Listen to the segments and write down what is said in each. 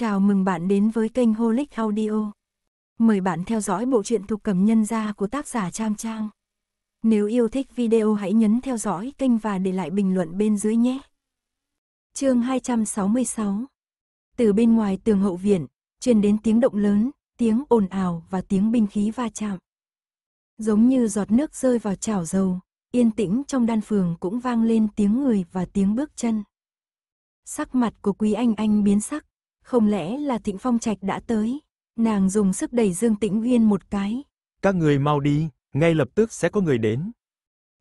Chào mừng bạn đến với kênh Holic Audio. Mời bạn theo dõi bộ truyện thuộc cầm nhân gia của tác giả Trang Trang. Nếu yêu thích video hãy nhấn theo dõi kênh và để lại bình luận bên dưới nhé. Chương 266. Từ bên ngoài tường hậu viện, truyền đến tiếng động lớn, tiếng ồn ào và tiếng binh khí va chạm. Giống như giọt nước rơi vào chảo dầu, yên tĩnh trong đan phường cũng vang lên tiếng người và tiếng bước chân. Sắc mặt của Quý Anh Anh biến sắc, không lẽ là Thịnh Phong Trạch đã tới? Nàng dùng sức đẩy Dương Tĩnh Uyên một cái. Các người mau đi, ngay lập tức sẽ có người đến.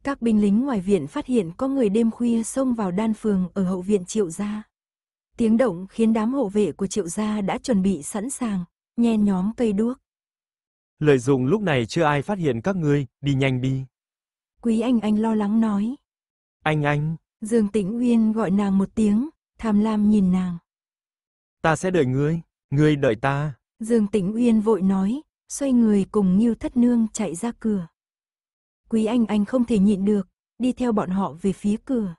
Các binh lính ngoài viện phát hiện có người đêm khuya xông vào đan phường ở hậu viện triệu gia. Tiếng động khiến đám hộ vệ của triệu gia đã chuẩn bị sẵn sàng, nhen nhóm cây đuốc. Lợi dụng lúc này chưa ai phát hiện các ngươi, đi nhanh đi. Quý anh anh lo lắng nói. Anh anh. Dương Tĩnh Uyên gọi nàng một tiếng, tham lam nhìn nàng ta sẽ đợi ngươi, ngươi đợi ta. Dương Tĩnh Uyên vội nói, xoay người cùng Ngưu Thất Nương chạy ra cửa. Quý Anh Anh không thể nhịn được, đi theo bọn họ về phía cửa.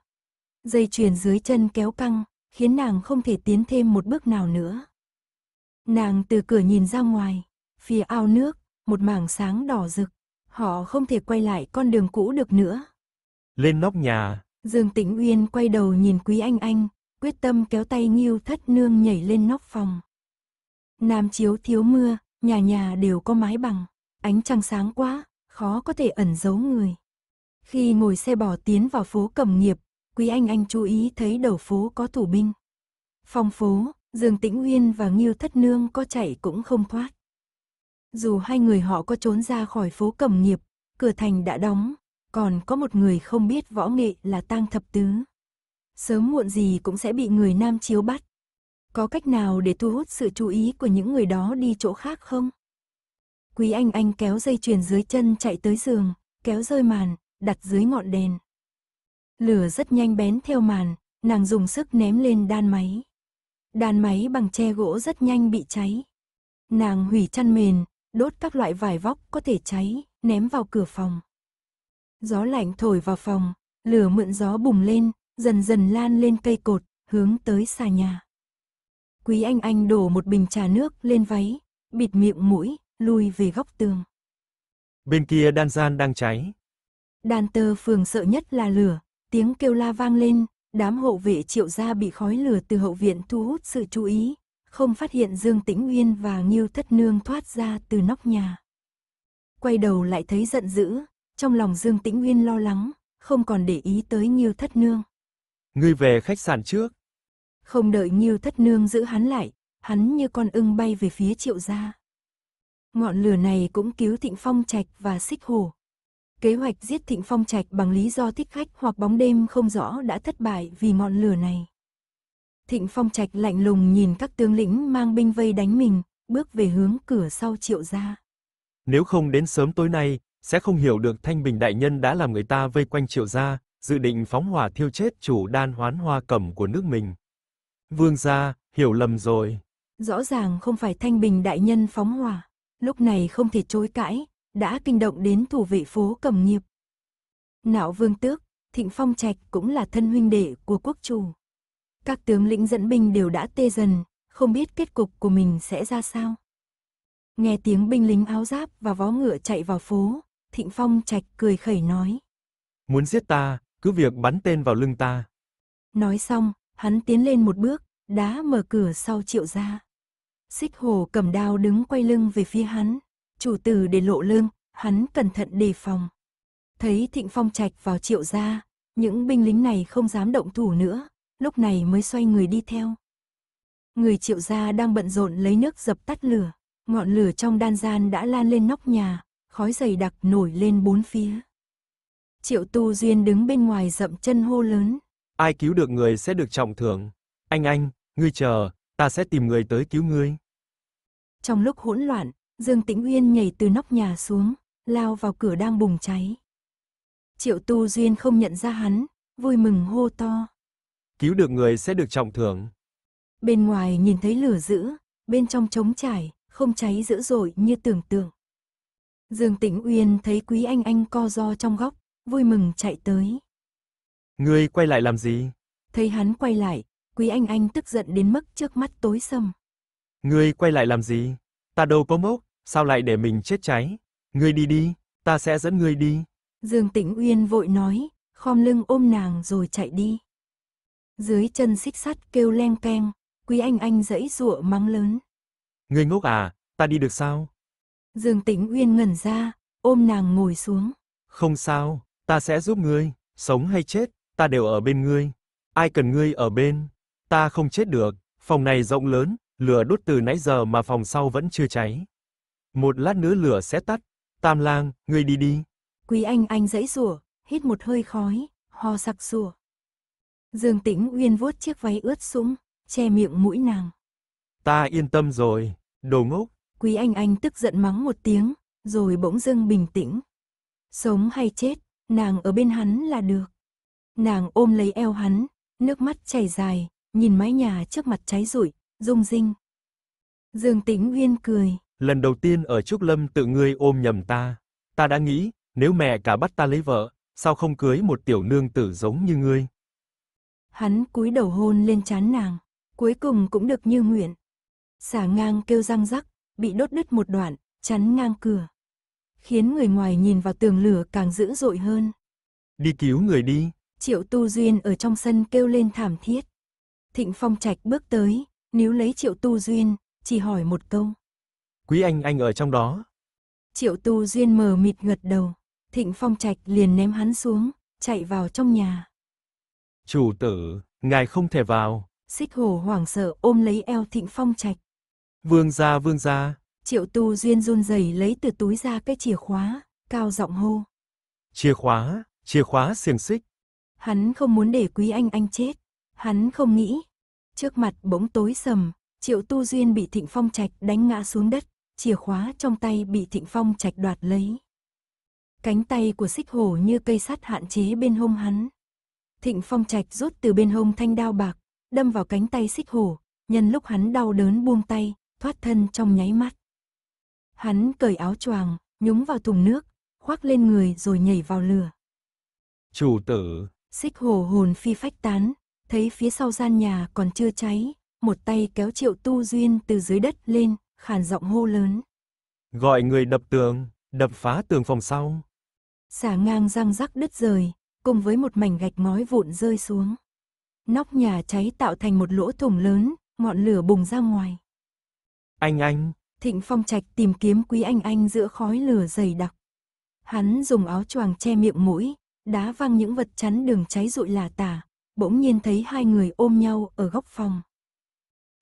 Dây chuyền dưới chân kéo căng, khiến nàng không thể tiến thêm một bước nào nữa. Nàng từ cửa nhìn ra ngoài, phía ao nước, một mảng sáng đỏ rực, họ không thể quay lại con đường cũ được nữa. Lên nóc nhà, Dương Tĩnh Uyên quay đầu nhìn Quý Anh Anh, quyết tâm kéo tay Nghiêu thất nương nhảy lên nóc phòng. Nam chiếu thiếu mưa, nhà nhà đều có mái bằng, ánh trăng sáng quá, khó có thể ẩn giấu người. Khi ngồi xe bò tiến vào phố cầm nghiệp, Quý Anh Anh chú ý thấy đầu phố có thủ binh. Phong phố, Dương Tĩnh Uyên và Nghiêu Thất Nương có chạy cũng không thoát. Dù hai người họ có trốn ra khỏi phố cầm nghiệp, cửa thành đã đóng, còn có một người không biết võ nghệ là Tang Thập Tứ sớm muộn gì cũng sẽ bị người nam chiếu bắt. Có cách nào để thu hút sự chú ý của những người đó đi chỗ khác không? Quý Anh Anh kéo dây chuyền dưới chân chạy tới giường, kéo rơi màn, đặt dưới ngọn đèn. Lửa rất nhanh bén theo màn, nàng dùng sức ném lên đan máy. Đan máy bằng tre gỗ rất nhanh bị cháy. Nàng hủy chăn mền, đốt các loại vải vóc có thể cháy, ném vào cửa phòng. Gió lạnh thổi vào phòng, lửa mượn gió bùng lên, dần dần lan lên cây cột, hướng tới xà nhà. Quý Anh Anh đổ một bình trà nước lên váy, bịt miệng mũi, lùi về góc tường. Bên kia đan gian đang cháy. Đàn tơ phường sợ nhất là lửa, tiếng kêu la vang lên, đám hộ vệ triệu gia bị khói lửa từ hậu viện thu hút sự chú ý, không phát hiện Dương Tĩnh Uyên và Nghiêu Thất Nương thoát ra từ nóc nhà. Quay đầu lại thấy giận dữ, trong lòng Dương Tĩnh Uyên lo lắng, không còn để ý tới Nghiêu Thất Nương. Ngươi về khách sạn trước. Không đợi Nhiêu Thất Nương giữ hắn lại, hắn như con ưng bay về phía Triệu gia. Ngọn lửa này cũng cứu Thịnh Phong Trạch và Xích Hồ. Kế hoạch giết Thịnh Phong Trạch bằng lý do thích khách hoặc bóng đêm không rõ đã thất bại vì ngọn lửa này. Thịnh Phong Trạch lạnh lùng nhìn các tướng lĩnh mang binh vây đánh mình, bước về hướng cửa sau Triệu gia. Nếu không đến sớm tối nay, sẽ không hiểu được Thanh Bình đại nhân đã làm người ta vây quanh Triệu gia, dự định phóng hỏa thiêu chết chủ đan hoán hoa cẩm của nước mình. Vương gia, hiểu lầm rồi. Rõ ràng không phải Thanh Bình đại nhân phóng hỏa, lúc này không thể chối cãi, đã kinh động đến thủ vệ phố cầm nghiệp. Nạo Vương Tước, Thịnh Phong Trạch cũng là thân huynh đệ của quốc chủ. Các tướng lĩnh dẫn binh đều đã tê dần, không biết kết cục của mình sẽ ra sao. Nghe tiếng binh lính áo giáp và vó ngựa chạy vào phố, Thịnh Phong Trạch cười khẩy nói. Muốn giết ta, cứ việc bắn tên vào lưng ta. Nói xong, hắn tiến lên một bước, đá mở cửa sau triệu ra. Xích hồ cầm đao đứng quay lưng về phía hắn, chủ tử để lộ lưng, hắn cẩn thận đề phòng. Thấy thịnh phong trạch vào triệu ra, những binh lính này không dám động thủ nữa, lúc này mới xoay người đi theo. Người triệu gia đang bận rộn lấy nước dập tắt lửa, ngọn lửa trong đan gian đã lan lên nóc nhà, khói dày đặc nổi lên bốn phía. Triệu Tu Duyên đứng bên ngoài dậm chân hô lớn. Ai cứu được người sẽ được trọng thưởng. Anh anh, ngươi chờ, ta sẽ tìm người tới cứu ngươi. Trong lúc hỗn loạn, Dương Tĩnh Uyên nhảy từ nóc nhà xuống, lao vào cửa đang bùng cháy. Triệu Tu Duyên không nhận ra hắn, vui mừng hô to. Cứu được người sẽ được trọng thưởng. Bên ngoài nhìn thấy lửa dữ, bên trong trống trải, không cháy dữ dội như tưởng tượng. Dương Tĩnh Uyên thấy Quý Anh Anh co do trong góc, vui mừng chạy tới. Ngươi quay lại làm gì? Thấy hắn quay lại, Quý Anh Anh tức giận đến mức trước mắt tối sầm. Ngươi quay lại làm gì? Ta đâu có mốc, sao lại để mình chết cháy? Ngươi đi đi, ta sẽ dẫn ngươi đi. Dương Tĩnh Uyên vội nói, khom lưng ôm nàng rồi chạy đi. Dưới chân xích sắt kêu leng keng, Quý Anh Anh dãy giụa mắng lớn. Ngươi ngốc à, ta đi được sao? Dương Tĩnh Uyên ngẩn ra, ôm nàng ngồi xuống. Không sao, ta sẽ giúp ngươi, sống hay chết, ta đều ở bên ngươi. Ai cần ngươi ở bên, ta không chết được. Phòng này rộng lớn, lửa đốt từ nãy giờ mà phòng sau vẫn chưa cháy. Một lát nữa lửa sẽ tắt. Tam Lang, ngươi đi đi. Quý Anh Anh dãy rủa, hít một hơi khói, ho sặc sủa. Dương Tĩnh Uyên vuốt chiếc váy ướt sũng, che miệng mũi nàng. Ta yên tâm rồi, đồ ngốc. Quý Anh Anh tức giận mắng một tiếng, rồi bỗng dưng bình tĩnh. Sống hay chết, nàng ở bên hắn là được. Nàng ôm lấy eo hắn, nước mắt chảy dài, nhìn mái nhà trước mặt cháy rụi, rung rinh. Dương Tĩnh Uyên cười. Lần đầu tiên ở Trúc Lâm tự ngươi ôm nhầm ta, ta đã nghĩ, nếu mẹ cả bắt ta lấy vợ, sao không cưới một tiểu nương tử giống như ngươi. Hắn cúi đầu hôn lên trán nàng, cuối cùng cũng được như nguyện. Xả ngang kêu răng rắc, bị đốt đứt một đoạn, chắn ngang cửa khiến người ngoài nhìn vào tường lửa càng dữ dội hơn. Đi cứu người đi. Triệu Tu Duyên ở trong sân kêu lên thảm thiết. Thịnh Phong Trạch bước tới, níu lấy Triệu Tu Duyên, chỉ hỏi một câu. Quý anh anh ở trong đó. Triệu Tu Duyên mờ mịt gật đầu, Thịnh Phong Trạch liền ném hắn xuống, chạy vào trong nhà. Chủ tử, ngài không thể vào. Xích hồ hoảng sợ ôm lấy eo Thịnh Phong Trạch. Vương gia vương gia, Triệu tu duyên run rẩy lấy từ túi ra cái chìa khóa, cao giọng hô. Chìa khóa, chìa khóa xiềng xích. Hắn không muốn để quý anh anh chết. Hắn không nghĩ. Trước mặt bỗng tối sầm, triệu tu duyên bị thịnh phong trạch đánh ngã xuống đất. Chìa khóa trong tay bị thịnh phong trạch đoạt lấy. Cánh tay của xích hổ như cây sắt hạn chế bên hông hắn. Thịnh phong trạch rút từ bên hông thanh đao bạc, đâm vào cánh tay xích hổ. Nhân lúc hắn đau đớn buông tay, thoát thân trong nháy mắt. Hắn cởi áo choàng, nhúng vào thùng nước, khoác lên người rồi nhảy vào lửa. Chủ tử. Xích hồ hồn phi phách tán, thấy phía sau gian nhà còn chưa cháy, một tay kéo triệu tu duyên từ dưới đất lên, khàn giọng hô lớn. Gọi người đập tường, đập phá tường phòng sau. Xả ngang răng rắc đứt rời, cùng với một mảnh gạch ngói vụn rơi xuống. Nóc nhà cháy tạo thành một lỗ thủng lớn, ngọn lửa bùng ra ngoài. Anh anh, Thịnh Phong Trạch tìm kiếm Quý Anh Anh giữa khói lửa dày đặc. Hắn dùng áo choàng che miệng mũi, đá văng những vật chắn đường cháy rụi là tả, bỗng nhiên thấy hai người ôm nhau ở góc phòng.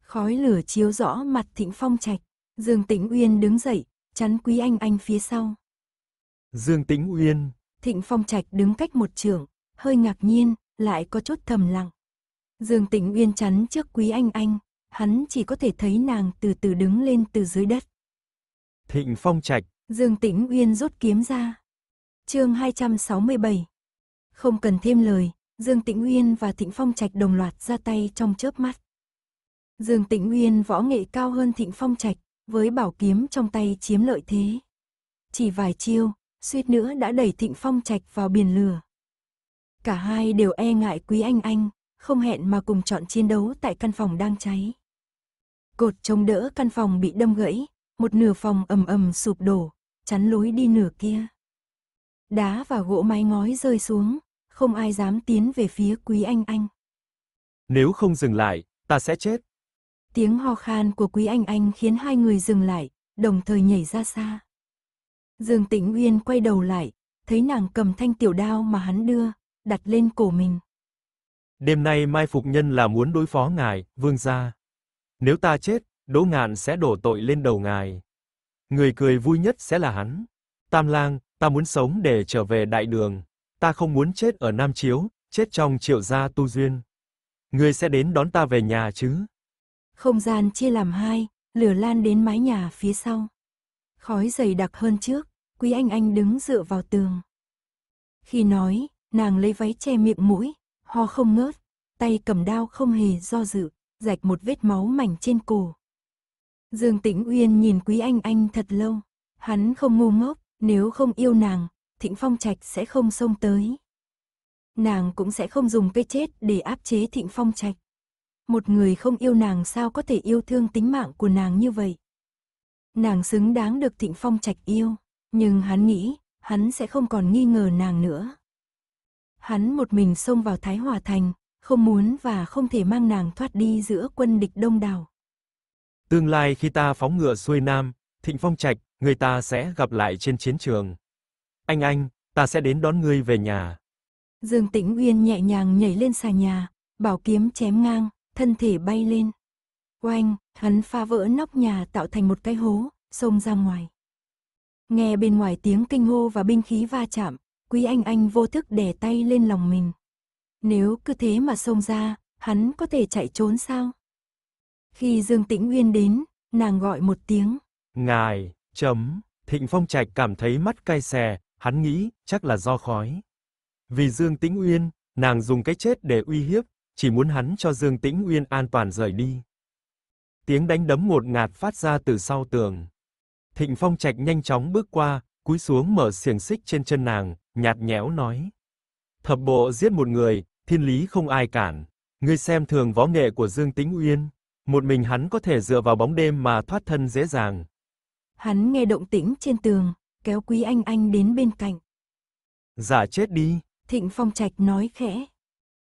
Khói lửa chiếu rõ mặt Thịnh Phong Trạch, Dương Tĩnh Uyên đứng dậy, chắn Quý Anh Anh phía sau. Dương Tĩnh Uyên. Thịnh Phong Trạch đứng cách một trường, hơi ngạc nhiên, lại có chút thầm lặng. Dương Tĩnh Uyên chắn trước Quý Anh Anh, hắn chỉ có thể thấy nàng từ từ đứng lên từ dưới đất. Thịnh Phong Trạch, Dương Tĩnh Uyên rút kiếm ra. Chương 267. Không cần thêm lời, Dương Tĩnh Uyên và Thịnh Phong Trạch đồng loạt ra tay trong chớp mắt. Dương Tĩnh Uyên võ nghệ cao hơn Thịnh Phong Trạch, với bảo kiếm trong tay chiếm lợi thế. Chỉ vài chiêu, suýt nữa đã đẩy Thịnh Phong Trạch vào biển lửa. Cả hai đều e ngại Quý Anh Anh, không hẹn mà cùng chọn chiến đấu tại căn phòng đang cháy cột chống đỡ căn phòng bị đâm gãy, một nửa phòng ầm ầm sụp đổ, chắn lối đi nửa kia. Đá và gỗ mái ngói rơi xuống, không ai dám tiến về phía Quý Anh Anh. Nếu không dừng lại, ta sẽ chết. Tiếng ho khan của Quý Anh Anh khiến hai người dừng lại, đồng thời nhảy ra xa. Dương Tĩnh Uyên quay đầu lại, thấy nàng cầm thanh tiểu đao mà hắn đưa, đặt lên cổ mình. Đêm nay Mai Phục Nhân là muốn đối phó ngài, vương gia. Nếu ta chết, Đỗ Ngạn sẽ đổ tội lên đầu ngài. Người cười vui nhất sẽ là hắn. Tam Lang, ta muốn sống để trở về đại đường, ta không muốn chết ở Nam Chiếu, chết trong Triệu gia tu duyên. Ngươi sẽ đến đón ta về nhà chứ? Không gian chia làm hai, lửa lan đến mái nhà phía sau. Khói dày đặc hơn trước, Quý Anh Anh đứng dựa vào tường. Khi nói, nàng lấy váy che miệng mũi, ho không ngớt, tay cầm đao không hề do dự rạch một vết máu mảnh trên cổ. Dương Tĩnh Uyên nhìn Quý Anh Anh thật lâu, hắn không ngu ngốc, nếu không yêu nàng, Thịnh Phong Trạch sẽ không xông tới. Nàng cũng sẽ không dùng cây chết để áp chế Thịnh Phong Trạch. Một người không yêu nàng sao có thể yêu thương tính mạng của nàng như vậy. Nàng xứng đáng được Thịnh Phong Trạch yêu, nhưng hắn nghĩ, hắn sẽ không còn nghi ngờ nàng nữa. Hắn một mình xông vào Thái Hòa Thành, không muốn và không thể mang nàng thoát đi giữa quân địch đông đảo. Tương lai khi ta phóng ngựa xuôi nam, thịnh phong trạch, người ta sẽ gặp lại trên chiến trường. Anh anh, ta sẽ đến đón ngươi về nhà. Dương Tĩnh Uyên nhẹ nhàng nhảy lên xà nhà, bảo kiếm chém ngang, thân thể bay lên. Oanh, hắn phá vỡ nóc nhà tạo thành một cái hố, xông ra ngoài. Nghe bên ngoài tiếng kinh hô và binh khí va chạm, Quý Anh Anh vô thức đè tay lên lòng mình. Nếu cứ thế mà xông ra, hắn có thể chạy trốn sao? Khi Dương Tĩnh Uyên đến, nàng gọi một tiếng. Ngài, chấm, Thịnh Phong Trạch cảm thấy mắt cay xè, hắn nghĩ chắc là do khói. Vì Dương Tĩnh Uyên, nàng dùng cái chết để uy hiếp, chỉ muốn hắn cho Dương Tĩnh Uyên an toàn rời đi. Tiếng đánh đấm một ngạt phát ra từ sau tường. Thịnh Phong Trạch nhanh chóng bước qua, cúi xuống mở xiềng xích trên chân nàng, nhạt nhẽo nói: "Thập bộ giết một người, thiên lý không ai cản. Ngươi xem thường võ nghệ của Dương Tĩnh Uyên, một mình hắn có thể dựa vào bóng đêm mà thoát thân dễ dàng. Hắn nghe động tĩnh trên tường, kéo Quý Anh Anh đến bên cạnh. Giả chết đi. Thịnh Phong Trạch nói khẽ.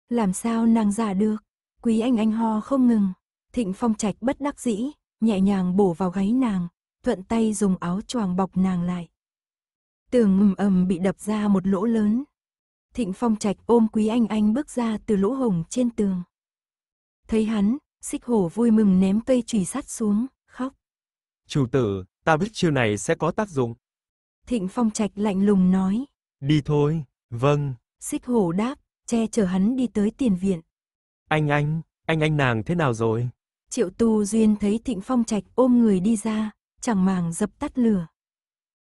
Làm sao nàng giả được? Quý Anh Anh ho không ngừng. Thịnh Phong Trạch bất đắc dĩ, nhẹ nhàng bổ vào gáy nàng, thuận tay dùng áo choàng bọc nàng lại. Tường ầm ầm bị đập ra một lỗ lớn, Thịnh Phong Trạch ôm Quý Anh Anh bước ra từ lỗ hồng trên tường. Thấy hắn, xích hổ vui mừng ném cây chùy sắt xuống, khóc. Chủ tử, ta biết chiêu này sẽ có tác dụng. Thịnh Phong Trạch lạnh lùng nói. Đi thôi, vâng. Xích hổ đáp, che chở hắn đi tới tiền viện. Anh anh, anh anh nàng thế nào rồi? Triệu Tu Duyên thấy Thịnh Phong Trạch ôm người đi ra, chẳng màng dập tắt lửa.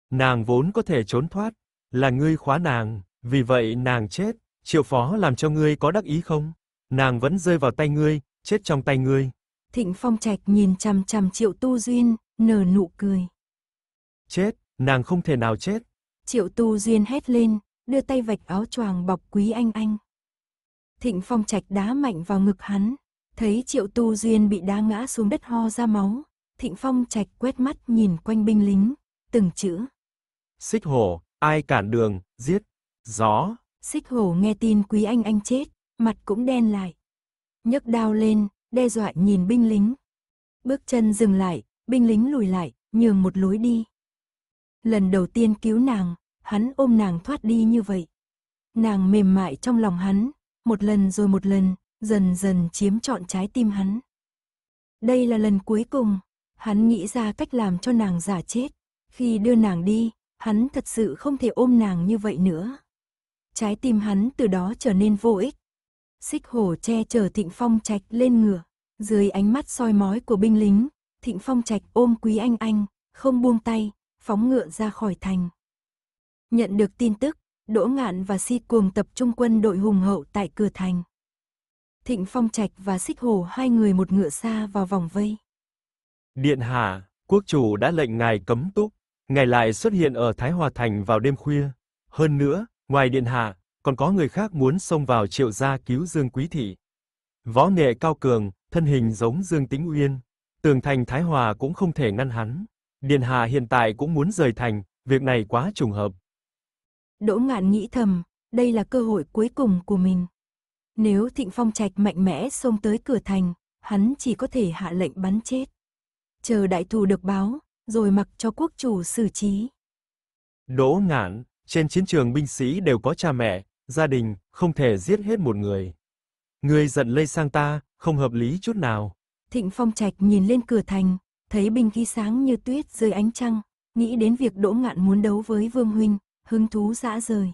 Nàng vốn có thể trốn thoát, là ngươi khóa nàng, vì vậy nàng chết, triệu phó làm cho ngươi có đắc ý không? Nàng vẫn rơi vào tay ngươi, chết trong tay ngươi. Thịnh Phong Trạch nhìn chằm chằm Triệu Tu Duyên, nở nụ cười. Chết, nàng không thể nào chết. Triệu Tu Duyên hét lên, đưa tay vạch áo choàng bọc Quý Anh Anh. Thịnh Phong Trạch đá mạnh vào ngực hắn, thấy Triệu Tu Duyên bị đá ngã xuống đất ho ra máu, Thịnh Phong Trạch quét mắt nhìn quanh binh lính, từng chữ. Xích hổ, ai cản đường, giết. Gió. Xích hổ nghe tin quý anh anh chết, mặt cũng đen lại. nhấc đao lên, đe dọa nhìn binh lính. Bước chân dừng lại, binh lính lùi lại, nhường một lối đi. Lần đầu tiên cứu nàng, hắn ôm nàng thoát đi như vậy. Nàng mềm mại trong lòng hắn, một lần rồi một lần, dần dần chiếm trọn trái tim hắn. Đây là lần cuối cùng, hắn nghĩ ra cách làm cho nàng giả chết. Khi đưa nàng đi, hắn thật sự không thể ôm nàng như vậy nữa trái tim hắn từ đó trở nên vô ích. Xích hổ che chở Thịnh Phong Trạch lên ngựa, dưới ánh mắt soi mói của binh lính, Thịnh Phong Trạch ôm Quý Anh Anh, không buông tay, phóng ngựa ra khỏi thành. Nhận được tin tức, Đỗ Ngạn và Si Cuồng tập trung quân đội hùng hậu tại cửa thành. Thịnh Phong Trạch và Xích Hổ hai người một ngựa xa vào vòng vây. Điện hạ, quốc chủ đã lệnh ngài cấm túc, ngài lại xuất hiện ở Thái Hòa Thành vào đêm khuya. Hơn nữa, Ngoài điện hạ, còn có người khác muốn xông vào Triệu gia cứu Dương Quý thị. Võ nghệ cao cường, thân hình giống Dương Tĩnh Uyên, tường thành Thái Hòa cũng không thể ngăn hắn. Điện hạ hiện tại cũng muốn rời thành, việc này quá trùng hợp. Đỗ Ngạn nghĩ thầm, đây là cơ hội cuối cùng của mình. Nếu Thịnh Phong Trạch mạnh mẽ xông tới cửa thành, hắn chỉ có thể hạ lệnh bắn chết. Chờ đại thù được báo, rồi mặc cho quốc chủ xử trí. Đỗ Ngạn, trên chiến trường binh sĩ đều có cha mẹ, gia đình, không thể giết hết một người. Ngươi giận lây sang ta, không hợp lý chút nào. Thịnh Phong Trạch nhìn lên cửa thành, thấy binh khí sáng như tuyết dưới ánh trăng, nghĩ đến việc Đỗ Ngạn muốn đấu với Vương huynh, hứng thú dã rời.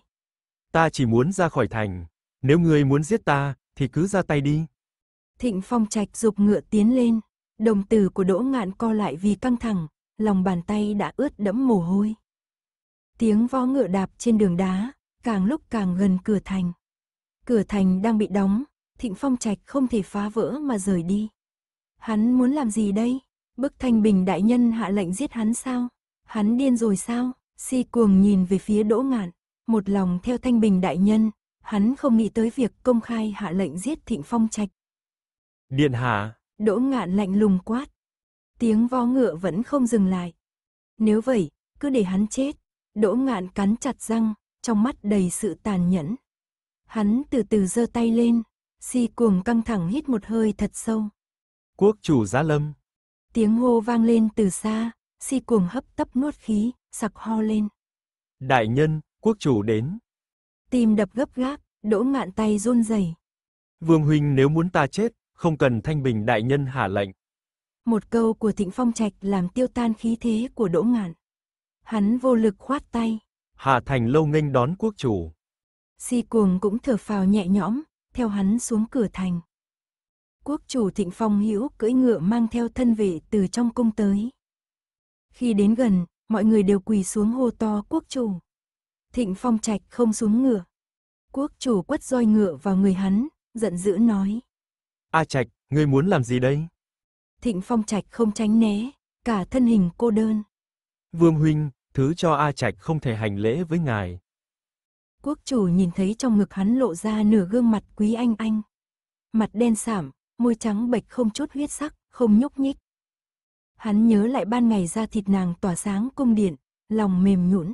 Ta chỉ muốn ra khỏi thành, nếu ngươi muốn giết ta thì cứ ra tay đi. Thịnh Phong Trạch dục ngựa tiến lên, đồng tử của Đỗ Ngạn co lại vì căng thẳng, lòng bàn tay đã ướt đẫm mồ hôi. Tiếng vó ngựa đạp trên đường đá, càng lúc càng gần cửa thành. Cửa thành đang bị đóng, Thịnh Phong Trạch không thể phá vỡ mà rời đi. Hắn muốn làm gì đây? Bức Thanh Bình đại nhân hạ lệnh giết hắn sao? Hắn điên rồi sao? Si cuồng nhìn về phía Đỗ Ngạn, một lòng theo Thanh Bình đại nhân, hắn không nghĩ tới việc công khai hạ lệnh giết Thịnh Phong Trạch. Điện hạ. Đỗ Ngạn lạnh lùng quát. Tiếng vó ngựa vẫn không dừng lại. Nếu vậy, cứ để hắn chết. Đỗ ngạn cắn chặt răng, trong mắt đầy sự tàn nhẫn. Hắn từ từ giơ tay lên, si cuồng căng thẳng hít một hơi thật sâu. Quốc chủ giá lâm. Tiếng hô vang lên từ xa, si cuồng hấp tấp nuốt khí, sặc ho lên. Đại nhân, quốc chủ đến. Tim đập gấp gáp, đỗ ngạn tay run rẩy. Vương huynh nếu muốn ta chết, không cần thanh bình đại nhân hạ lệnh. Một câu của Thịnh Phong Trạch làm tiêu tan khí thế của Đỗ Ngạn. Hắn vô lực khoát tay. Hạ Thành lâu nghênh đón quốc chủ. Si cuồng cũng thở phào nhẹ nhõm, theo hắn xuống cửa thành. Quốc chủ Thịnh Phong hữu cưỡi ngựa mang theo thân vệ từ trong cung tới. Khi đến gần, mọi người đều quỳ xuống hô to quốc chủ. Thịnh Phong trạch không xuống ngựa. Quốc chủ quất roi ngựa vào người hắn, giận dữ nói. A trạch, ngươi muốn làm gì đây? Thịnh Phong trạch không tránh né, cả thân hình cô đơn. Vương huynh, thứ cho A Trạch không thể hành lễ với ngài. Quốc chủ nhìn thấy trong ngực hắn lộ ra nửa gương mặt quý anh anh. Mặt đen sảm, môi trắng bệch không chút huyết sắc, không nhúc nhích. Hắn nhớ lại ban ngày ra thịt nàng tỏa sáng cung điện, lòng mềm nhũn.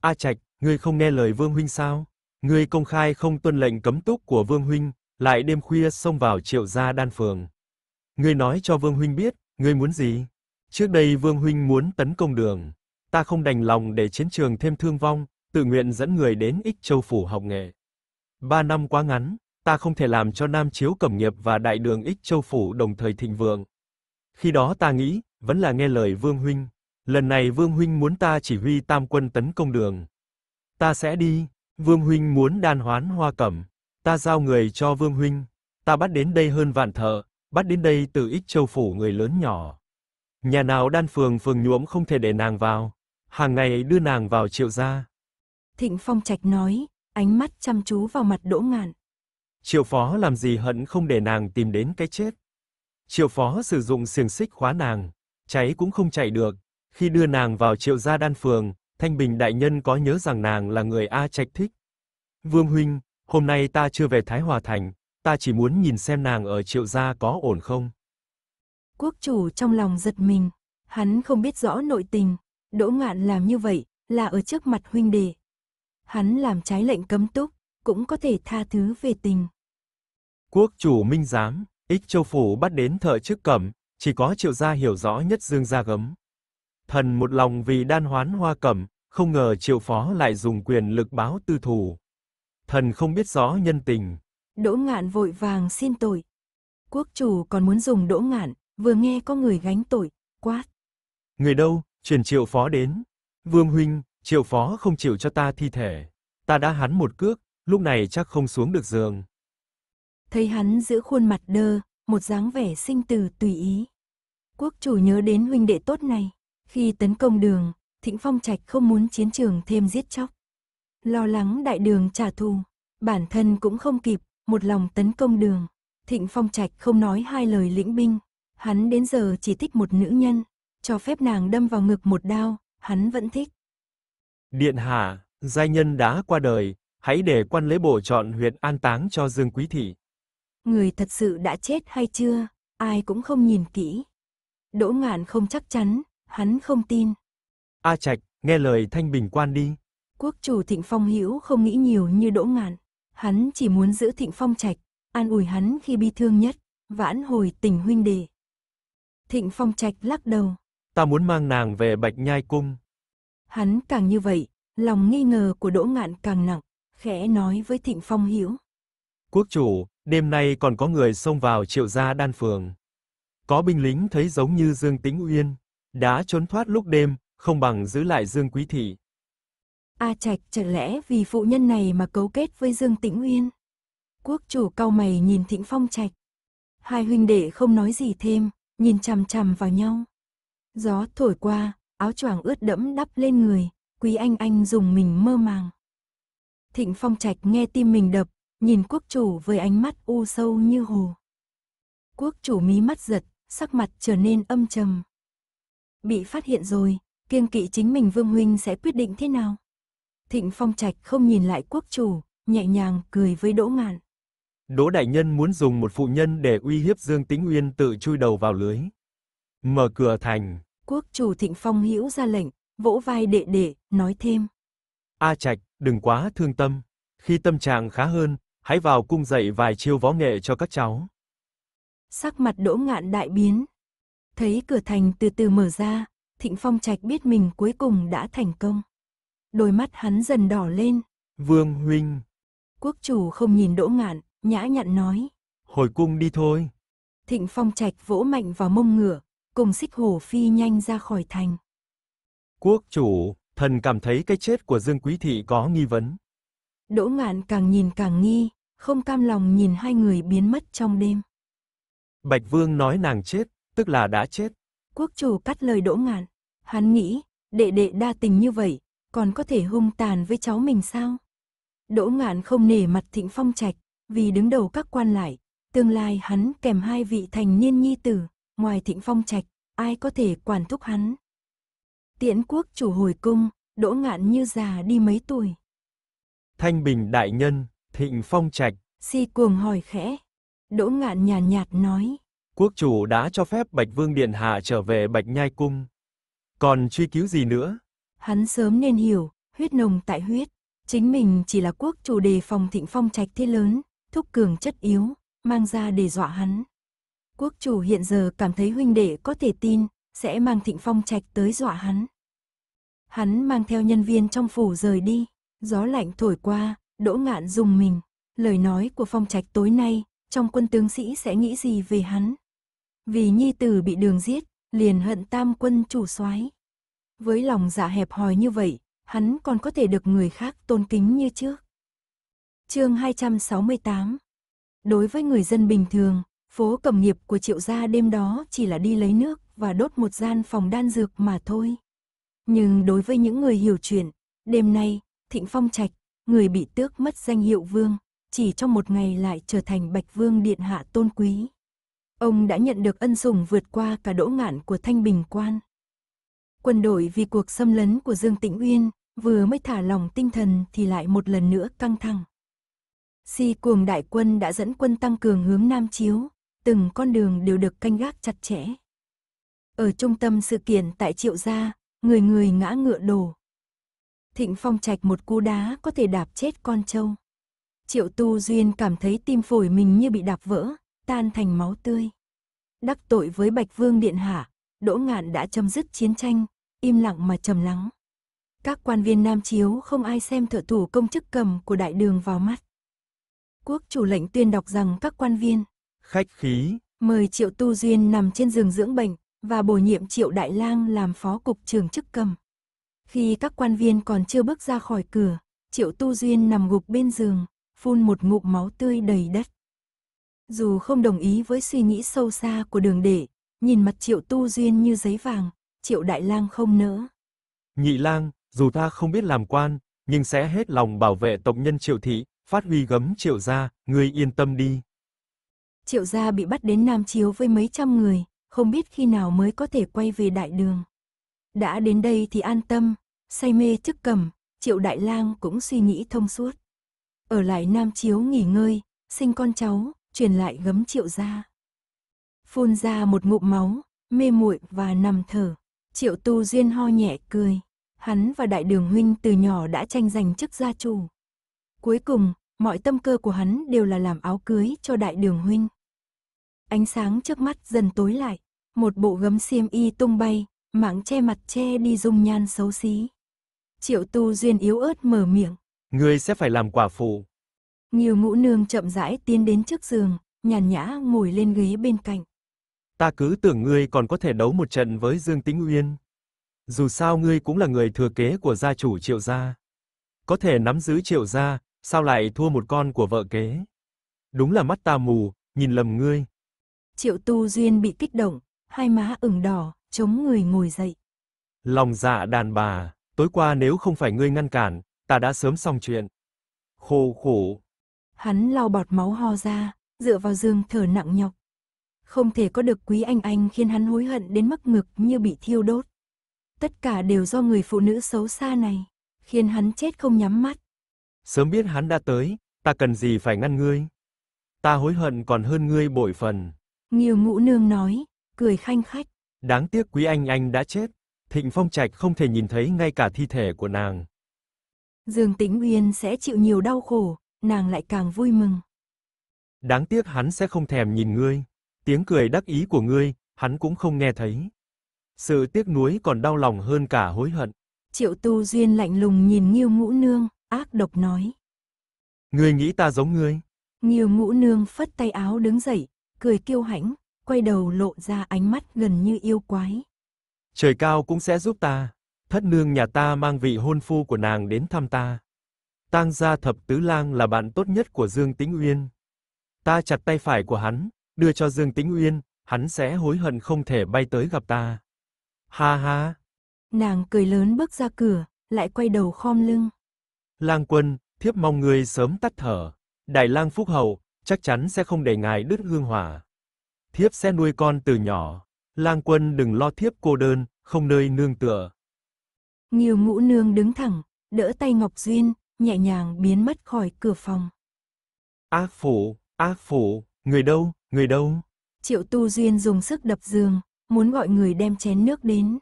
A Trạch, ngươi không nghe lời Vương huynh sao? Ngươi công khai không tuân lệnh cấm túc của Vương huynh, lại đêm khuya xông vào Triệu gia đan phường. Ngươi nói cho Vương huynh biết, ngươi muốn gì? Trước đây Vương huynh muốn tấn công đường, ta không đành lòng để chiến trường thêm thương vong, tự nguyện dẫn người đến Ích Châu phủ học nghề. Ba năm quá ngắn, ta không thể làm cho Nam Chiếu Cẩm Nghiệp và Đại Đường Ích Châu phủ đồng thời thịnh vượng. Khi đó ta nghĩ, vẫn là nghe lời Vương huynh, lần này Vương huynh muốn ta chỉ huy tam quân tấn công đường. Ta sẽ đi, Vương huynh muốn đan hoán hoa cẩm, ta giao người cho Vương huynh, ta bắt đến đây hơn vạn thợ, bắt đến đây từ Ích Châu phủ người lớn nhỏ. Nhà nào đan phường phường nhuộm không thể để nàng vào, hàng ngày đưa nàng vào triệu gia. Thịnh Phong Trạch nói, ánh mắt chăm chú vào mặt Đỗ Ngạn. Triệu phó làm gì hận không để nàng tìm đến cái chết. Triệu phó sử dụng xiềng xích khóa nàng, cháy cũng không chạy được. Khi đưa nàng vào triệu gia đan phường, Thanh Bình đại nhân có nhớ rằng nàng là người A Trạch thích. Vương huynh, hôm nay ta chưa về Thái Hòa Thành, ta chỉ muốn nhìn xem nàng ở triệu gia có ổn không. Quốc chủ trong lòng giật mình, hắn không biết rõ nội tình, Đỗ Ngạn làm như vậy là ở trước mặt huynh đệ. Hắn làm trái lệnh cấm túc, cũng có thể tha thứ về tình. Quốc chủ Minh Giám, ích châu phủ bắt đến thợ chức cẩm, chỉ có triệu gia hiểu rõ nhất dương gia gấm. Thần một lòng vì đan hoán hoa cẩm, không ngờ triệu phó lại dùng quyền lực báo tư thủ. Thần không biết rõ nhân tình. Đỗ ngạn vội vàng xin tội. Quốc chủ còn muốn dùng đỗ ngạn, vừa nghe có người gánh tội, quát. Người đâu, Truyền triệu phó đến. Vương huynh, triệu phó không chịu cho ta thi thể. Ta đã hắn một cước, lúc này chắc không xuống được giường. Thấy hắn giữ khuôn mặt đơ, một dáng vẻ sinh tử tùy ý. Quốc chủ nhớ đến huynh đệ tốt này. Khi tấn công đường, Thịnh Phong Trạch không muốn chiến trường thêm giết chóc. Lo lắng đại đường trả thù, bản thân cũng không kịp, một lòng tấn công đường. Thịnh Phong Trạch không nói hai lời lĩnh binh, hắn đến giờ chỉ thích một nữ nhân, cho phép nàng đâm vào ngực một đao, hắn vẫn thích. Điện hạ, giai nhân đã qua đời, hãy để quan lễ bộ chọn huyện an táng cho Dương Quý Thị. Người thật sự đã chết hay chưa, ai cũng không nhìn kỹ. Đỗ ngạn không chắc chắn, hắn không tin. A Trạch, nghe lời Thanh Bình quan đi. Quốc chủ Thịnh Phong Hữu không nghĩ nhiều như Đỗ Ngạn, hắn chỉ muốn giữ Thịnh Phong Trạch, an ủi hắn khi bi thương nhất, vãn hồi tình huynh đệ. Thịnh Phong Trạch lắc đầu, ta muốn mang nàng về Bạch Nhai Cung. Hắn càng như vậy, lòng nghi ngờ của Đỗ Ngạn càng nặng, khẽ nói với Thịnh Phong hiểu. Quốc chủ, đêm nay còn có người xông vào triệu gia đan phường. Có binh lính thấy giống như Dương Tĩnh Uyên, đã trốn thoát lúc đêm, không bằng giữ lại Dương Quý Thị. A Trạch chẳng lẽ vì phụ nhân này mà cấu kết với Dương Tĩnh Uyên? Quốc chủ cau mày nhìn Thịnh Phong Trạch. Hai huynh đệ không nói gì thêm, nhìn chằm chằm vào nhau. Gió thổi qua, áo choàng ướt đẫm đắp lên người, Quý Anh Anh dùng mình mơ màng. Thịnh Phong Trạch nghe tim mình đập, nhìn quốc chủ với ánh mắt u sâu như hồ. Quốc chủ mí mắt giật, sắc mặt trở nên âm trầm. Bị phát hiện rồi, kiêng kỵ chính mình Vương Huynh sẽ quyết định thế nào? Thịnh Phong Trạch không nhìn lại quốc chủ, nhẹ nhàng cười với Đỗ Ngạn. Đỗ Đại Nhân muốn dùng một phụ nhân để uy hiếp Dương Tĩnh Uyên tự chui đầu vào lưới. Mở cửa thành. Quốc chủ Thịnh Phong hữu ra lệnh, vỗ vai đệ đệ, nói thêm. A Trạch, đừng quá thương tâm. Khi tâm trạng khá hơn, hãy vào cung dạy vài chiêu võ nghệ cho các cháu. Sắc mặt đỗ ngạn đại biến. Thấy cửa thành từ từ mở ra, Thịnh Phong Trạch biết mình cuối cùng đã thành công. Đôi mắt hắn dần đỏ lên. Vương Huynh. Quốc chủ không nhìn đỗ ngạn, nhã nhặn nói. Hồi cung đi thôi. Thịnh Phong Trạch vỗ mạnh vào mông ngựa, cùng xích hổ phi nhanh ra khỏi thành. Quốc chủ, thần cảm thấy cái chết của Dương Quý Thị có nghi vấn. Đỗ ngạn càng nhìn càng nghi, không cam lòng nhìn hai người biến mất trong đêm. Bạch Vương nói nàng chết, tức là đã chết. Quốc chủ cắt lời đỗ ngạn, hắn nghĩ, đệ đệ đa tình như vậy, còn có thể hung tàn với cháu mình sao? Đỗ ngạn không nể mặt thịnh phong trạch, vì đứng đầu các quan lại, tương lai hắn kèm hai vị thành niên nhi tử, ngoài thịnh phong trạch, ai có thể quản thúc hắn. Tiễn quốc chủ hồi cung, đỗ ngạn như già đi mấy tuổi. Thanh bình đại nhân, thịnh phong trạch. Si cuồng hỏi khẽ. Đỗ ngạn nhàn nhạt, nhạt nói. Quốc chủ đã cho phép Bạch Vương Điện Hạ trở về Bạch Nhai Cung. Còn truy cứu gì nữa? Hắn sớm nên hiểu, huyết nồng tại huyết. Chính mình chỉ là quốc chủ đề phòng thịnh phong trạch thế lớn, thúc cường chất yếu, mang ra để dọa hắn. Quốc chủ hiện giờ cảm thấy huynh đệ có thể tin, sẽ mang thịnh phong trạch tới dọa hắn. Hắn mang theo nhân viên trong phủ rời đi, gió lạnh thổi qua, đỗ ngạn dùng mình. Lời nói của phong trạch tối nay, trong quân tướng sĩ sẽ nghĩ gì về hắn? Vì nhi tử bị đường giết, liền hận tam quân chủ soái. Với lòng dạ hẹp hòi như vậy, hắn còn có thể được người khác tôn kính như trước. Chương 268. Đối với người dân bình thường, Phố cầm nghiệp của triệu gia đêm đó chỉ là đi lấy nước và đốt một gian phòng đan dược mà thôi. Nhưng đối với những người hiểu chuyện, đêm nay, Thịnh Phong Trạch, người bị tước mất danh hiệu vương, chỉ trong một ngày lại trở thành Bạch Vương Điện Hạ tôn quý. Ông đã nhận được ân sủng vượt qua cả đỗ ngạn của Thanh Bình Quan. Quân đội vì cuộc xâm lấn của Dương Tĩnh Uyên, vừa mới thả lòng tinh thần thì lại một lần nữa căng thẳng. Si cuồng đại quân đã dẫn quân tăng cường hướng Nam Chiếu, từng con đường đều được canh gác chặt chẽ. Ở trung tâm sự kiện tại Triệu Gia, người người ngã ngựa đổ. Thịnh Phong Trạch một cú đá có thể đạp chết con trâu. Triệu Tu Duyên cảm thấy tim phổi mình như bị đạp vỡ, tan thành máu tươi. Đắc tội với Bạch Vương Điện Hạ, Đỗ Ngạn đã chấm dứt chiến tranh, im lặng mà trầm lắng. Các quan viên Nam Chiếu không ai xem thợ thủ công chức cầm của đại đường vào mắt. Quốc chủ lệnh tuyên đọc rằng các quan viên khách khí. Mời Triệu Tu Duyên nằm trên giường dưỡng bệnh và bổ nhiệm Triệu Đại Lang làm phó cục trưởng chức cầm. Khi các quan viên còn chưa bước ra khỏi cửa, Triệu Tu Duyên nằm gục bên giường, phun một ngụm máu tươi đầy đất. Dù không đồng ý với suy nghĩ sâu xa của đường đệ, nhìn mặt Triệu Tu Duyên như giấy vàng, Triệu Đại Lang không nỡ. Nhị Lang, dù ta không biết làm quan, nhưng sẽ hết lòng bảo vệ tộc nhân Triệu Thị, phát huy gấm Triệu gia, ngươi yên tâm đi triệu gia bị bắt đến Nam Chiếu với mấy trăm người, không biết khi nào mới có thể quay về đại đường. Đã đến đây thì an tâm, say mê chức cầm, triệu đại lang cũng suy nghĩ thông suốt. Ở lại Nam Chiếu nghỉ ngơi, sinh con cháu, truyền lại gấm triệu gia. Phun ra một ngụm máu, mê muội và nằm thở. Triệu tu duyên ho nhẹ cười. Hắn và đại đường huynh từ nhỏ đã tranh giành chức gia chủ. Cuối cùng, mọi tâm cơ của hắn đều là làm áo cưới cho đại đường huynh ánh sáng trước mắt dần tối lại, một bộ gấm xiêm y tung bay, mảng che mặt che đi dung nhan xấu xí. Triệu tu duyên yếu ớt mở miệng. người sẽ phải làm quả phụ. Nhiều ngũ nương chậm rãi tiến đến trước giường, nhàn nhã ngồi lên ghế bên cạnh. Ta cứ tưởng ngươi còn có thể đấu một trận với Dương Tĩnh Uyên. Dù sao ngươi cũng là người thừa kế của gia chủ triệu gia. Có thể nắm giữ triệu gia, sao lại thua một con của vợ kế. Đúng là mắt ta mù, nhìn lầm ngươi. Triệu Tu Duyên bị kích động, hai má ửng đỏ, chống người ngồi dậy. Lòng dạ đàn bà, tối qua nếu không phải ngươi ngăn cản, ta đã sớm xong chuyện. khô khổ. Hắn lau bọt máu ho ra, dựa vào giường thở nặng nhọc. Không thể có được quý anh anh khiến hắn hối hận đến mức ngực như bị thiêu đốt. Tất cả đều do người phụ nữ xấu xa này, khiến hắn chết không nhắm mắt. Sớm biết hắn đã tới, ta cần gì phải ngăn ngươi. Ta hối hận còn hơn ngươi bội phần. Nghiêu ngũ nương nói, cười khanh khách. Đáng tiếc quý anh anh đã chết. Thịnh Phong Trạch không thể nhìn thấy ngay cả thi thể của nàng. Dương Tĩnh Uyên sẽ chịu nhiều đau khổ, nàng lại càng vui mừng. Đáng tiếc hắn sẽ không thèm nhìn ngươi. Tiếng cười đắc ý của ngươi, hắn cũng không nghe thấy. Sự tiếc nuối còn đau lòng hơn cả hối hận. Triệu Tu Duyên lạnh lùng nhìn Nghiêu Ngũ Nương, ác độc nói. Ngươi nghĩ ta giống ngươi? Nghiêu Ngũ Nương phất tay áo đứng dậy, cười kiêu hãnh, quay đầu lộ ra ánh mắt gần như yêu quái. Trời cao cũng sẽ giúp ta, thất nương nhà ta mang vị hôn phu của nàng đến thăm ta. Tang gia thập tứ lang là bạn tốt nhất của Dương Tĩnh Uyên. Ta chặt tay phải của hắn, đưa cho Dương Tĩnh Uyên, hắn sẽ hối hận không thể bay tới gặp ta. Ha ha. Nàng cười lớn bước ra cửa, lại quay đầu khom lưng. Lang quân, thiếp mong ngươi sớm tắt thở. Đại lang phúc hậu, chắc chắn sẽ không để ngài đứt hương hỏa. Thiếp sẽ nuôi con từ nhỏ, lang quân đừng lo thiếp cô đơn, không nơi nương tựa. Nhiều ngũ nương đứng thẳng, đỡ tay Ngọc Duyên, nhẹ nhàng biến mất khỏi cửa phòng. a phủ, a phủ, người đâu, người đâu? Triệu Tu Duyên dùng sức đập giường, muốn gọi người đem chén nước đến.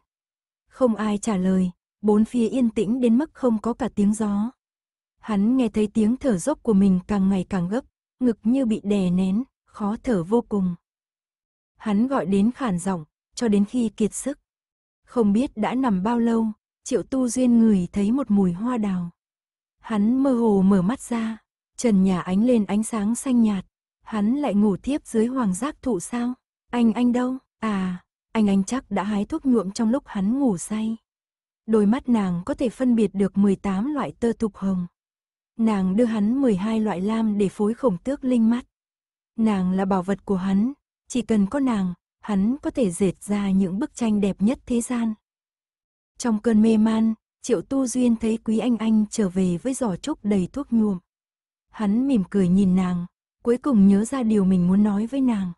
Không ai trả lời, bốn phía yên tĩnh đến mức không có cả tiếng gió. Hắn nghe thấy tiếng thở dốc của mình càng ngày càng gấp, ngực như bị đè nén, khó thở vô cùng. Hắn gọi đến khản giọng, cho đến khi kiệt sức. Không biết đã nằm bao lâu, Triệu Tu Duyên ngửi thấy một mùi hoa đào. Hắn mơ hồ mở mắt ra, trần nhà ánh lên ánh sáng xanh nhạt, hắn lại ngủ tiếp dưới hoàng giác thụ sao? Anh anh đâu? À, anh anh chắc đã hái thuốc nhuộm trong lúc hắn ngủ say. Đôi mắt nàng có thể phân biệt được 18 loại tơ tục hồng. Nàng đưa hắn 12 loại lam để phối khổng tước linh mắt. Nàng là bảo vật của hắn, chỉ cần có nàng, hắn có thể dệt ra những bức tranh đẹp nhất thế gian. Trong cơn mê man, Triệu Tu Duyên thấy Quý Anh Anh trở về với giỏ trúc đầy thuốc nhuộm. Hắn mỉm cười nhìn nàng, cuối cùng nhớ ra điều mình muốn nói với nàng.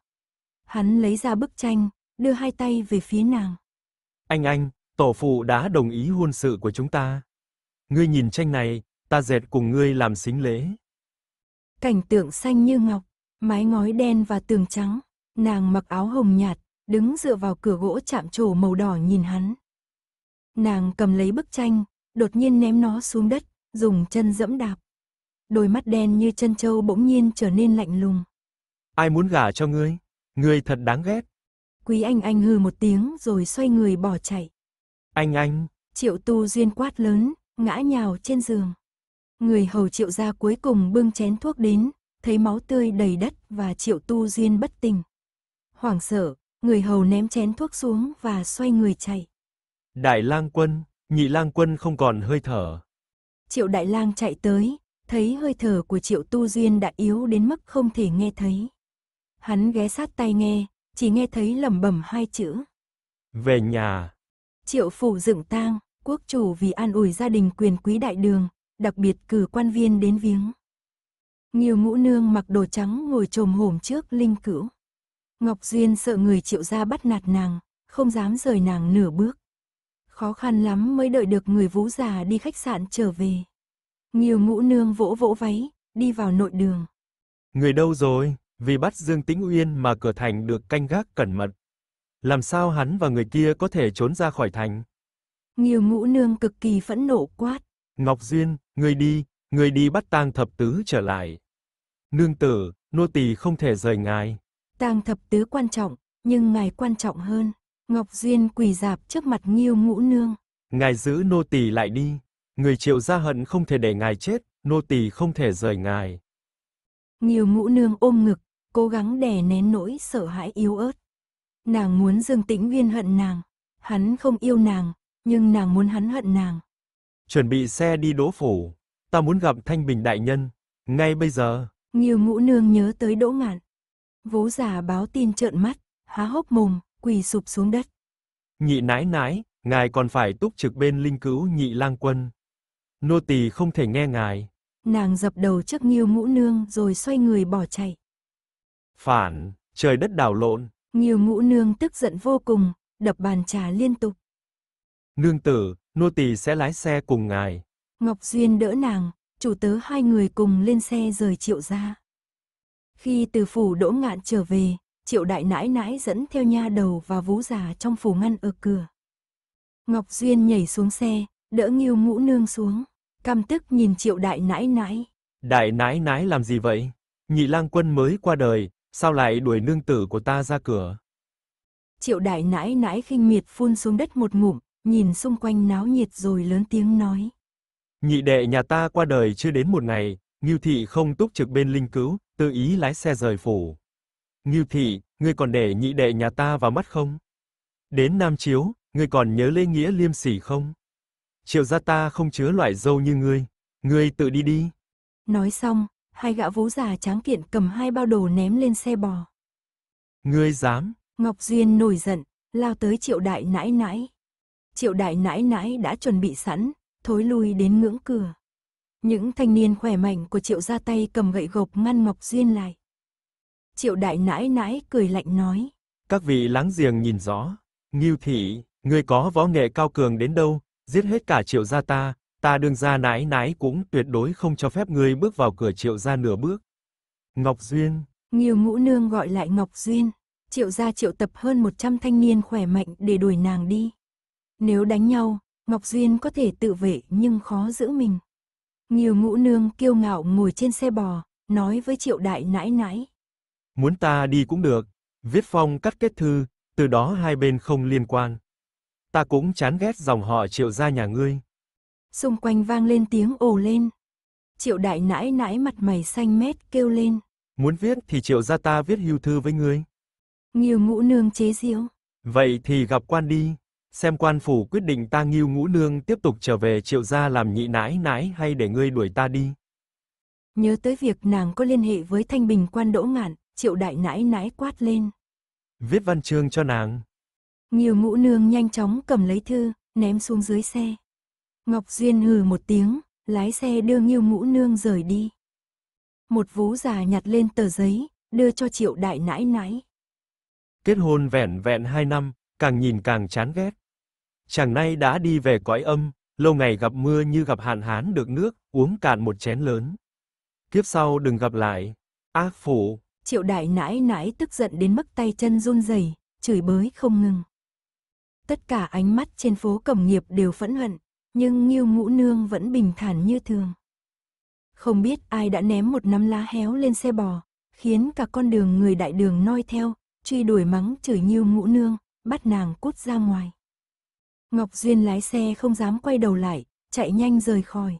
Hắn lấy ra bức tranh, đưa hai tay về phía nàng. Anh Anh, tổ phụ đã đồng ý hôn sự của chúng ta. Ngươi nhìn tranh này, ta dệt cùng ngươi làm xính lễ. Cảnh tượng xanh như ngọc, mái ngói đen và tường trắng, nàng mặc áo hồng nhạt, đứng dựa vào cửa gỗ chạm trổ màu đỏ nhìn hắn. Nàng cầm lấy bức tranh, đột nhiên ném nó xuống đất, dùng chân dẫm đạp. Đôi mắt đen như chân trâu bỗng nhiên trở nên lạnh lùng. Ai muốn gả cho ngươi? Ngươi thật đáng ghét. Quý anh anh hừ một tiếng rồi xoay người bỏ chạy. Anh anh. Triệu tu duyên quát lớn, ngã nhào trên giường. Người hầu triệu gia cuối cùng bưng chén thuốc đến, thấy máu tươi đầy đất và triệu tu duyên bất tỉnh. Hoảng sợ, người hầu ném chén thuốc xuống và xoay người chạy. Đại lang quân, nhị lang quân không còn hơi thở. Triệu đại lang chạy tới, thấy hơi thở của triệu tu duyên đã yếu đến mức không thể nghe thấy. Hắn ghé sát tay nghe, chỉ nghe thấy lẩm bẩm hai chữ. Về nhà. Triệu phủ dựng tang, quốc chủ vì an ủi gia đình quyền quý đại đường, đặc biệt cử quan viên đến viếng. Nhiều ngũ nương mặc đồ trắng ngồi trồm hổm trước linh cữu. Ngọc Duyên sợ người triệu gia bắt nạt nàng, không dám rời nàng nửa bước. Khó khăn lắm mới đợi được người vũ già đi khách sạn trở về. Nhiều ngũ nương vỗ vỗ váy, đi vào nội đường. Người đâu rồi? Vì bắt Dương Tĩnh Uyên mà cửa thành được canh gác cẩn mật. Làm sao hắn và người kia có thể trốn ra khỏi thành? Nhiều ngũ nương cực kỳ phẫn nộ quát. Ngọc Duyên, ngươi đi, ngươi đi bắt Tang thập tứ trở lại. Nương tử, nô tỳ không thể rời ngài. Tang thập tứ quan trọng, nhưng ngài quan trọng hơn. Ngọc Duyên quỳ rạp trước mặt Nghiêu Ngũ nương. Ngài giữ nô tỳ lại đi, người Triệu gia hận không thể để ngài chết, nô tỳ không thể rời ngài. Nghiêu Ngũ nương ôm ngực, cố gắng đè nén nỗi sợ hãi yếu ớt. Nàng muốn Dương Tĩnh Uyên hận nàng, hắn không yêu nàng, nhưng nàng muốn hắn hận nàng chuẩn bị xe đi Đỗ phủ, ta muốn gặp Thanh Bình đại nhân, ngay bây giờ. Nhiều Ngũ Nương nhớ tới Đỗ Ngạn. Vú già báo tin trợn mắt, há hốc mồm, quỳ sụp xuống đất. Nhị nãi nãi, ngài còn phải túc trực bên linh cữu nhị lang quân. Nô tỳ không thể nghe ngài. Nàng dập đầu trước Nghiêu Ngũ Nương rồi xoay người bỏ chạy. Phản, trời đất đảo lộn. Nghiêu Ngũ Nương tức giận vô cùng, đập bàn trà liên tục. Nương tử, nô tỳ sẽ lái xe cùng ngài. Ngọc Duyên đỡ nàng, chủ tớ hai người cùng lên xe rời triệu ra. Khi từ phủ đỗ ngạn trở về, triệu đại nãi nãi dẫn theo nha đầu và vũ già trong phủ ngăn ở cửa. Ngọc Duyên nhảy xuống xe, đỡ nghiêu mũ nương xuống, căm tức nhìn triệu đại nãi nãi. Đại nãi nãi làm gì vậy? Nhị lang quân mới qua đời, sao lại đuổi nương tử của ta ra cửa? Triệu đại nãi nãi khinh miệt phun xuống đất một ngụm, nhìn xung quanh náo nhiệt rồi lớn tiếng nói. Nhị đệ nhà ta qua đời chưa đến một ngày, Ngưu thị không túc trực bên linh cứu, tự ý lái xe rời phủ. Ngưu thị, ngươi còn để nhị đệ nhà ta vào mắt không? Đến Nam Chiếu, ngươi còn nhớ lễ nghĩa liêm sỉ không? Triệu gia ta không chứa loại dâu như ngươi, ngươi tự đi đi. Nói xong, hai gã vú già tráng kiện cầm hai bao đồ ném lên xe bò. Ngươi dám? Ngọc Duyên nổi giận, lao tới Triệu đại nãi nãi triệu đại nãi nãi đã chuẩn bị sẵn, thối lui đến ngưỡng cửa. Những thanh niên khỏe mạnh của triệu ra tay cầm gậy gộc ngăn Ngọc Duyên lại. Triệu đại nãi nãi cười lạnh nói. Các vị láng giềng nhìn rõ, nghiêu Thị, người có võ nghệ cao cường đến đâu, giết hết cả triệu gia ta, ta đương ra nãi nãi cũng tuyệt đối không cho phép ngươi bước vào cửa triệu gia nửa bước. Ngọc Duyên. Ngưu ngũ nương gọi lại Ngọc Duyên. Triệu gia triệu tập hơn 100 thanh niên khỏe mạnh để đuổi nàng đi. Nếu đánh nhau, Ngọc Duyên có thể tự vệ nhưng khó giữ mình. Nhiều ngũ nương kiêu ngạo ngồi trên xe bò, nói với triệu đại nãi nãi. Muốn ta đi cũng được, viết phong cắt kết thư, từ đó hai bên không liên quan. Ta cũng chán ghét dòng họ triệu gia nhà ngươi. Xung quanh vang lên tiếng ồ lên. Triệu đại nãi nãi mặt mày xanh mét kêu lên. Muốn viết thì triệu gia ta viết hưu thư với ngươi. Nhiều ngũ nương chế diễu. Vậy thì gặp quan đi xem quan phủ quyết định ta Ngưu Ngũ Nương tiếp tục trở về Triệu gia làm nhị nãi nãi hay để ngươi đuổi ta đi. Nhớ tới việc nàng có liên hệ với Thanh Bình quan Đỗ Ngạn, Triệu đại nãi nãi quát lên. Viết văn chương cho nàng. Ngưu Ngũ Nương nhanh chóng cầm lấy thư, ném xuống dưới xe. Ngọc Duyên hừ một tiếng, lái xe đưa Ngưu Ngũ Nương rời đi. Một vú già nhặt lên tờ giấy, đưa cho Triệu đại nãi nãi. Kết hôn vẹn vẹn 2 năm, càng nhìn càng chán ghét. Chàng nay đã đi về cõi âm, lâu ngày gặp mưa như gặp hạn hán được nước, uống cạn một chén lớn. Kiếp sau đừng gặp lại. Ác phụ. Triệu đại nãi nãi tức giận đến mức tay chân run rẩy, chửi bới không ngừng. Tất cả ánh mắt trên phố cẩm nghiệp đều phẫn hận, nhưng Nghiêu Ngũ Nương vẫn bình thản như thường. Không biết ai đã ném một nắm lá héo lên xe bò, khiến cả con đường người đại đường noi theo, truy đuổi mắng chửi Nghiêu Ngũ Nương, bắt nàng cút ra ngoài. Ngọc Duyên lái xe không dám quay đầu lại, chạy nhanh rời khỏi.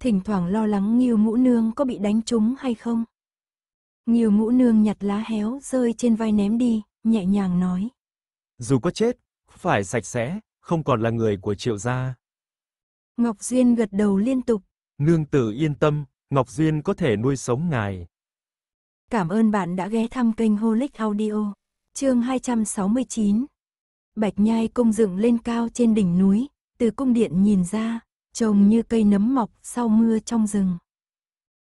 Thỉnh thoảng lo lắng Nghiêu Ngũ Nương có bị đánh trúng hay không. Nghiêu Ngũ Nương nhặt lá héo rơi trên vai ném đi, nhẹ nhàng nói. Dù có chết, phải sạch sẽ, không còn là người của triệu gia. Ngọc Duyên gật đầu liên tục. Nương tử yên tâm, Ngọc Duyên có thể nuôi sống ngài. Cảm ơn bạn đã ghé thăm kênh Holic Audio. Chương 269, Bạch nhai cung dựng lên cao trên đỉnh núi, từ cung điện nhìn ra, trông như cây nấm mọc sau mưa trong rừng.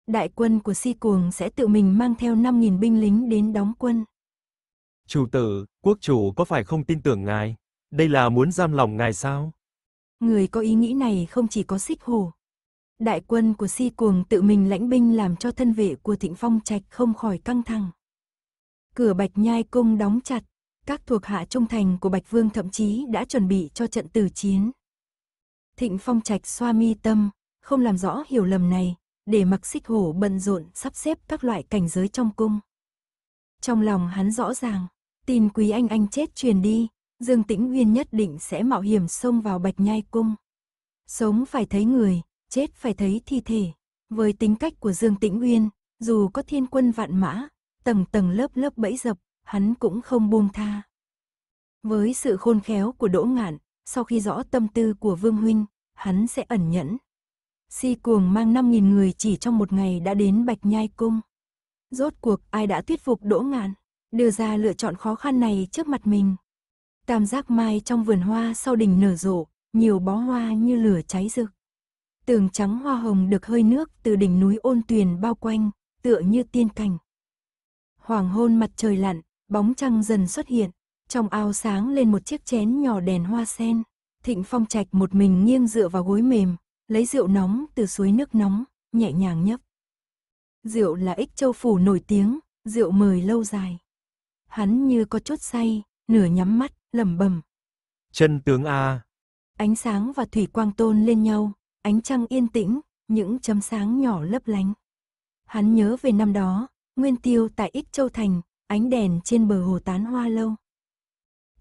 Đại quân của Si Cuồng sẽ tự mình mang theo 5.000 binh lính đến đóng quân. Chủ tử, quốc chủ có phải không tin tưởng ngài? Đây là muốn giam lòng ngài sao? Người có ý nghĩ này không chỉ có xích hổ. Đại quân của Si Cuồng tự mình lãnh binh làm cho thân vệ của Thịnh Phong Trạch không khỏi căng thẳng. Cửa Bạch Nhai Cung đóng chặt, các thuộc hạ trung thành của Bạch Vương thậm chí đã chuẩn bị cho trận tử chiến. Thịnh Phong Trạch xoa mi tâm, không làm rõ hiểu lầm này, để mặc xích hổ bận rộn sắp xếp các loại cảnh giới trong cung. Trong lòng hắn rõ ràng, tin quý anh anh chết truyền đi, Dương Tĩnh Nguyên nhất định sẽ mạo hiểm xông vào bạch nhai cung. Sống phải thấy người, chết phải thấy thi thể. Với tính cách của Dương Tĩnh Nguyên, dù có thiên quân vạn mã, tầng tầng lớp lớp bẫy dập, hắn cũng không buông tha. Với sự khôn khéo của Đỗ Ngạn, sau khi rõ tâm tư của Vương Huynh, hắn sẽ ẩn nhẫn. Si cuồng mang 5.000 người chỉ trong một ngày đã đến Bạch Nhai Cung. Rốt cuộc ai đã thuyết phục Đỗ Ngạn, đưa ra lựa chọn khó khăn này trước mặt mình. Tam giác mai trong vườn hoa sau đỉnh nở rộ, nhiều bó hoa như lửa cháy rực. Tường trắng hoa hồng được hơi nước từ đỉnh núi ôn tuyền bao quanh, tựa như tiên cảnh. Hoàng hôn mặt trời lặn, Bóng trăng dần xuất hiện, trong ao sáng lên một chiếc chén nhỏ đèn hoa sen. Thịnh Phong Trạch một mình nghiêng dựa vào gối mềm, lấy rượu nóng từ suối nước nóng, nhẹ nhàng nhấp. Rượu là ích châu phủ nổi tiếng, rượu mời lâu dài. Hắn như có chút say, nửa nhắm mắt, lẩm bẩm. Chân tướng a. Ánh sáng và thủy quang tôn lên nhau, ánh trăng yên tĩnh, những chấm sáng nhỏ lấp lánh. Hắn nhớ về năm đó, Nguyên Tiêu tại Ích Châu Thành, ánh đèn trên bờ hồ tán hoa lâu.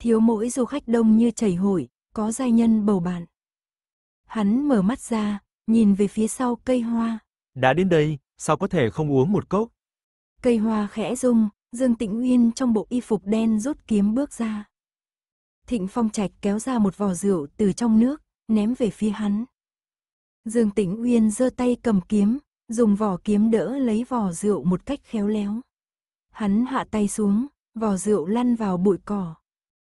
Thiếu mỗi du khách đông như chảy hội, có giai nhân bầu bạn. Hắn mở mắt ra, nhìn về phía sau cây hoa. Đã đến đây, sao có thể không uống một cốc? Cây hoa khẽ rung, Dương Tĩnh Uyên trong bộ y phục đen rút kiếm bước ra. Thịnh Phong Trạch kéo ra một vò rượu từ trong nước, ném về phía hắn. Dương Tĩnh Uyên giơ tay cầm kiếm, dùng vỏ kiếm đỡ lấy vò rượu một cách khéo léo. Hắn hạ tay xuống, vỏ rượu lăn vào bụi cỏ.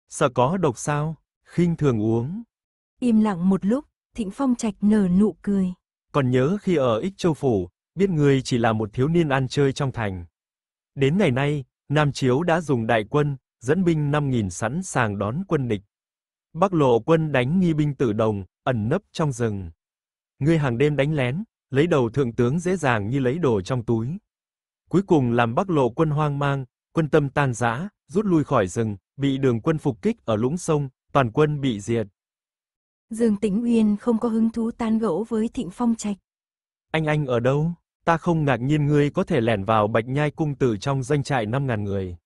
Sợ có độc sao, khinh thường uống. Im lặng một lúc, Thịnh Phong Trạch nở nụ cười. Còn nhớ khi ở Ích Châu Phủ, biết người chỉ là một thiếu niên ăn chơi trong thành. Đến ngày nay, Nam Chiếu đã dùng đại quân, dẫn binh 5.000 sẵn sàng đón quân địch. Bắc lộ quân đánh nghi binh tử đồng, ẩn nấp trong rừng. Ngươi hàng đêm đánh lén, lấy đầu thượng tướng dễ dàng như lấy đồ trong túi. Cuối cùng làm Bắc Lộ quân hoang mang, quân tâm tan rã, rút lui khỏi rừng, bị đường quân phục kích ở lũng sông, toàn quân bị diệt. Dương Tĩnh Uyên không có hứng thú tan gẫu với Thịnh Phong Trạch. Anh anh ở đâu? Ta không ngạc nhiên ngươi có thể lẻn vào Bạch Nhai cung tử trong doanh trại 5000 người.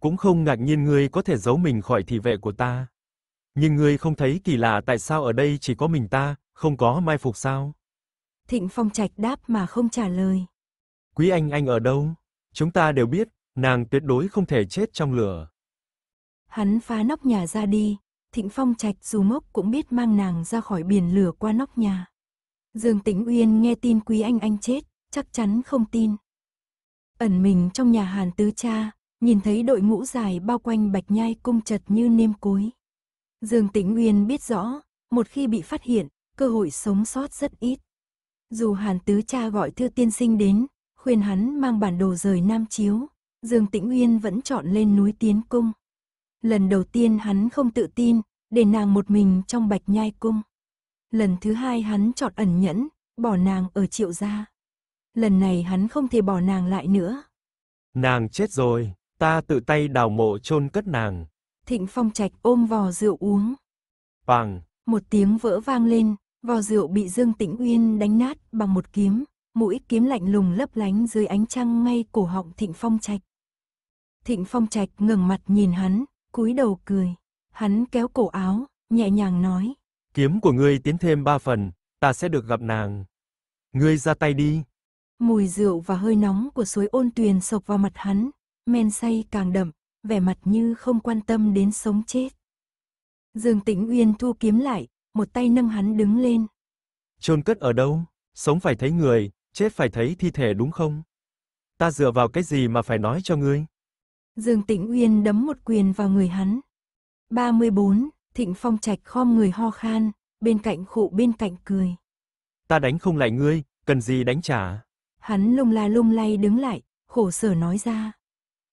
Cũng không ngạc nhiên ngươi có thể giấu mình khỏi thị vệ của ta. Nhưng ngươi không thấy kỳ lạ tại sao ở đây chỉ có mình ta, không có mai phục sao? Thịnh Phong Trạch đáp mà không trả lời. Quý Anh Anh ở đâu? Chúng ta đều biết, nàng tuyệt đối không thể chết trong lửa. Hắn phá nóc nhà ra đi, Thịnh Phong Trạch dù mốc cũng biết mang nàng ra khỏi biển lửa qua nóc nhà. Dương Tĩnh Uyên nghe tin Quý Anh Anh chết, chắc chắn không tin. Ẩn mình trong nhà Hàn Tứ Cha, nhìn thấy đội ngũ dài bao quanh Bạch Nhai cung chật như nêm cối. Dương Tĩnh Uyên biết rõ, một khi bị phát hiện, cơ hội sống sót rất ít. Dù Hàn Tứ Cha gọi Thư Tiên Sinh đến, khuyên hắn mang bản đồ rời Nam Chiếu, Dương Tĩnh Uyên vẫn chọn lên núi Tiến Cung. Lần đầu tiên hắn không tự tin, để nàng một mình trong bạch nhai cung. Lần thứ hai hắn chọn ẩn nhẫn, bỏ nàng ở triệu gia. Lần này hắn không thể bỏ nàng lại nữa. Nàng chết rồi, ta tự tay đào mộ chôn cất nàng. Thịnh Phong Trạch ôm vò rượu uống. Bằng. Một tiếng vỡ vang lên, vò rượu bị Dương Tĩnh Uyên đánh nát bằng một kiếm, mũi kiếm lạnh lùng lấp lánh dưới ánh trăng ngay cổ họng Thịnh Phong Trạch. Thịnh Phong Trạch ngẩng mặt nhìn hắn, cúi đầu cười. Hắn kéo cổ áo, nhẹ nhàng nói. Kiếm của ngươi tiến thêm ba phần, ta sẽ được gặp nàng. Ngươi ra tay đi. Mùi rượu và hơi nóng của suối ôn tuyền sộc vào mặt hắn, men say càng đậm, vẻ mặt như không quan tâm đến sống chết. Dương Tĩnh Uyên thu kiếm lại, một tay nâng hắn đứng lên. Chôn cất ở đâu? Sống phải thấy người, chết phải thấy thi thể đúng không? Ta dựa vào cái gì mà phải nói cho ngươi? Dương Tĩnh Uyên đấm một quyền vào người hắn. 34, Thịnh Phong Trạch khom người ho khan, bên cạnh khụ bên cạnh cười. Ta đánh không lại ngươi, cần gì đánh trả? Hắn lung la lung lay đứng lại, khổ sở nói ra.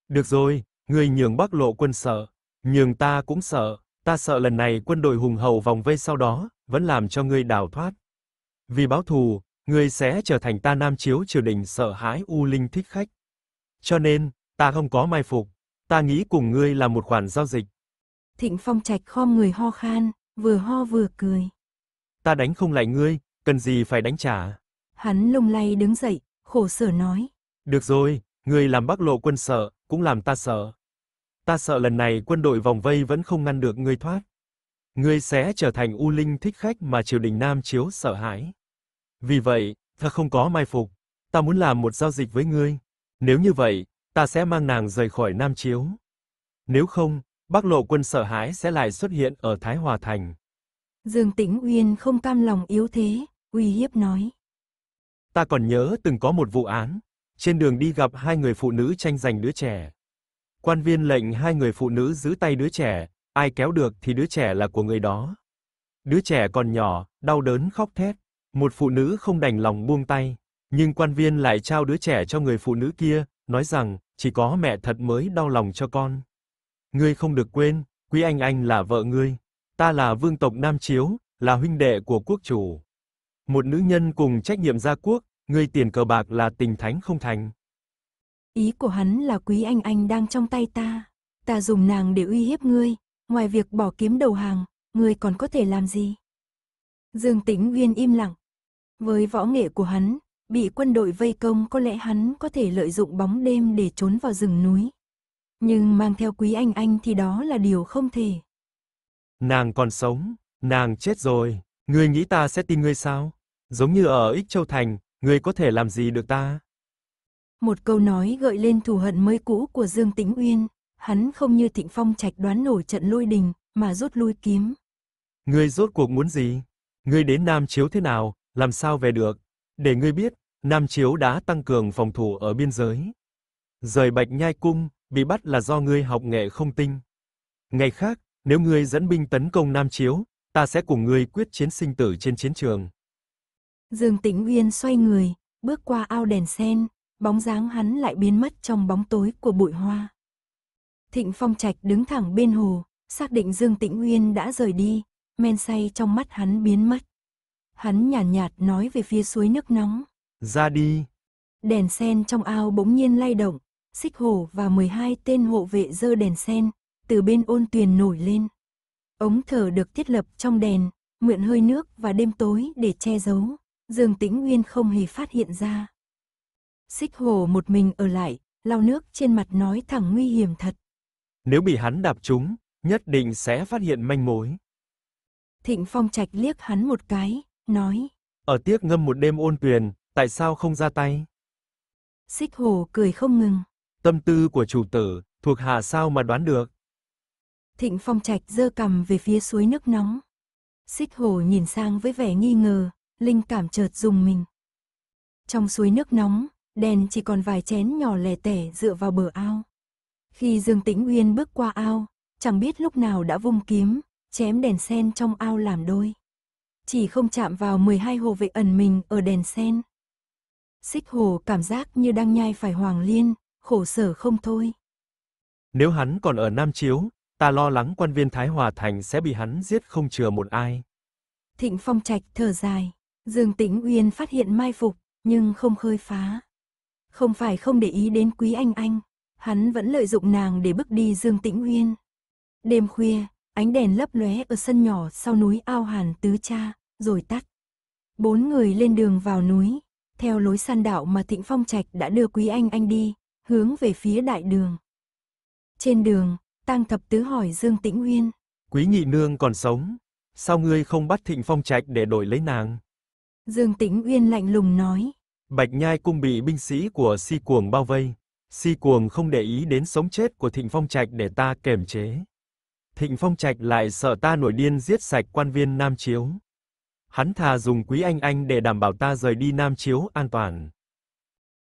Được rồi, ngươi nhường Bắc Lộ quân sợ, nhường ta cũng sợ, ta sợ lần này quân đội hùng hậu vòng vây sau đó vẫn làm cho ngươi đào thoát. Vì báo thù, Ngươi sẽ trở thành ta nam chiếu triều đình sợ hãi u linh thích khách. Cho nên, ta không có mai phục, ta nghĩ cùng ngươi là một khoản giao dịch. Thịnh Phong Trạch khom người ho khan, vừa ho vừa cười. Ta đánh không lại ngươi, cần gì phải đánh trả. Hắn lung lay đứng dậy, khổ sở nói. Được rồi, ngươi làm Bắc Lộ quân sợ, cũng làm ta sợ. Ta sợ lần này quân đội vòng vây vẫn không ngăn được ngươi thoát. Ngươi sẽ trở thành u linh thích khách mà triều đình Nam Chiếu sợ hãi. Vì vậy, ta không có mai phục, ta muốn làm một giao dịch với ngươi. Nếu như vậy, ta sẽ mang nàng rời khỏi Nam Chiếu. Nếu không, Bắc Lộ quân sợ hãi sẽ lại xuất hiện ở Thái Hòa thành. Dương Tĩnh Uyên không cam lòng yếu thế, uy hiếp nói: "Ta còn nhớ từng có một vụ án, trên đường đi gặp hai người phụ nữ tranh giành đứa trẻ. Quan viên lệnh hai người phụ nữ giữ tay đứa trẻ, ai kéo được thì đứa trẻ là của người đó. Đứa trẻ còn nhỏ, đau đớn khóc thét. Một phụ nữ không đành lòng buông tay, nhưng quan viên lại trao đứa trẻ cho người phụ nữ kia, nói rằng, chỉ có mẹ thật mới đau lòng cho con. Ngươi không được quên, Quý Anh Anh là vợ ngươi, ta là vương tộc Nam Chiếu, là huynh đệ của quốc chủ. Một nữ nhân cùng trách nhiệm gia quốc, ngươi tiền cờ bạc là tình thánh không thành. Ý của hắn là Quý Anh Anh đang trong tay ta, ta dùng nàng để uy hiếp ngươi, ngoài việc bỏ kiếm đầu hàng, ngươi còn có thể làm gì? Dương Tĩnh Viên im lặng, với võ nghệ của hắn, bị quân đội vây công có lẽ hắn có thể lợi dụng bóng đêm để trốn vào rừng núi. Nhưng mang theo quý anh anh thì đó là điều không thể. Nàng còn sống, nàng chết rồi, ngươi nghĩ ta sẽ tin ngươi sao? Giống như ở Ích Châu Thành, ngươi có thể làm gì được ta? Một câu nói gợi lên thù hận mới cũ của Dương Tĩnh Uyên, hắn không như Thịnh Phong trạch đoán nổi trận lôi đình, mà rút lui kiếm. Ngươi rốt cuộc muốn gì? Ngươi đến Nam Chiếu thế nào, làm sao về được? Để ngươi biết, Nam Chiếu đã tăng cường phòng thủ ở biên giới. Rời Bạch Nhai cung, bị bắt là do ngươi học nghệ không tinh. Ngày khác, nếu ngươi dẫn binh tấn công Nam Chiếu, ta sẽ cùng ngươi quyết chiến sinh tử trên chiến trường. Dương Tĩnh Uyên xoay người, bước qua ao đèn sen, bóng dáng hắn lại biến mất trong bóng tối của bụi hoa. Thịnh Phong Trạch đứng thẳng bên hồ, xác định Dương Tĩnh Uyên đã rời đi, men say trong mắt hắn biến mất. Hắn nhàn nhạt, nhạt nói về phía suối nước nóng. Ra đi. Đèn sen trong ao bỗng nhiên lay động, xích hồ và 12 tên hộ vệ dơ đèn sen, từ bên ôn tuyền nổi lên. Ống thở được thiết lập trong đèn, mượn hơi nước và đêm tối để che giấu, Dương Tĩnh Nguyên không hề phát hiện ra. Xích hồ một mình ở lại, lau nước trên mặt nói thẳng nguy hiểm thật. Nếu bị hắn đạp trúng, nhất định sẽ phát hiện manh mối. Thịnh Phong Trạch liếc hắn một cái, nói. Ở tiếc ngâm một đêm ôn tuyền, tại sao không ra tay? Xích hồ cười không ngừng. Tâm tư của chủ tử, thuộc hạ sao mà đoán được? Thịnh phong trạch dơ cầm về phía suối nước nóng. Xích hồ nhìn sang với vẻ nghi ngờ, linh cảm chợt dùng mình. Trong suối nước nóng, đèn chỉ còn vài chén nhỏ lẻ tẻ dựa vào bờ ao. Khi Dương Tĩnh Uyên bước qua ao, chẳng biết lúc nào đã vung kiếm, chém đèn sen trong ao làm đôi chỉ không chạm vào 12 hồ vệ ẩn mình ở đèn sen. Xích hồ cảm giác như đang nhai phải hoàng liên, khổ sở không thôi. Nếu hắn còn ở Nam Chiếu, ta lo lắng quan viên Thái Hòa Thành sẽ bị hắn giết không chừa một ai. Thịnh Phong Trạch thở dài, Dương Tĩnh Uyên phát hiện mai phục, nhưng không khơi phá. Không phải không để ý đến Quý Anh Anh, hắn vẫn lợi dụng nàng để bước đi Dương Tĩnh Uyên. Đêm khuya, ánh đèn lấp lóe ở sân nhỏ sau núi ao hàn tứ cha, rồi tắt. Bốn người lên đường vào núi, theo lối săn đạo mà Thịnh Phong Trạch đã đưa Quý Anh Anh đi, hướng về phía đại đường. Trên đường, Tăng Thập Tứ hỏi Dương Tĩnh Uyên. Quý nhị nương còn sống, sao ngươi không bắt Thịnh Phong Trạch để đổi lấy nàng? Dương Tĩnh Uyên lạnh lùng nói. Bạch Nhai cung bị binh sĩ của Si Cuồng bao vây. Si Cuồng không để ý đến sống chết của Thịnh Phong Trạch để ta kềm chế. Thịnh Phong Trạch lại sợ ta nổi điên giết sạch quan viên Nam Chiếu. Hắn thà dùng Quý Anh Anh để đảm bảo ta rời đi Nam Chiếu an toàn.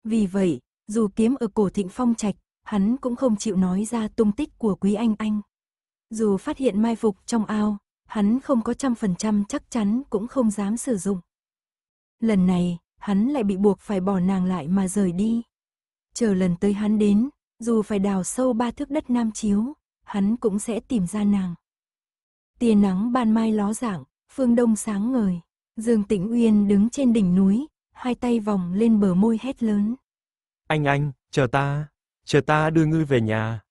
Vì vậy, dù kiếm ở cổ Thịnh Phong Trạch, hắn cũng không chịu nói ra tung tích của Quý Anh Anh. Dù phát hiện mai phục trong ao, hắn không có trăm phần trăm chắc chắn cũng không dám sử dụng. Lần này, hắn lại bị buộc phải bỏ nàng lại mà rời đi. Chờ lần tới hắn đến, dù phải đào sâu ba thước đất Nam Chiếu, hắn cũng sẽ tìm ra nàng. Tia nắng ban mai ló dạng, phương đông sáng ngời, Dương Tĩnh Uyên đứng trên đỉnh núi, hai tay vòng lên bờ môi hét lớn. Anh anh, chờ ta, chờ ta đưa ngươi về nhà.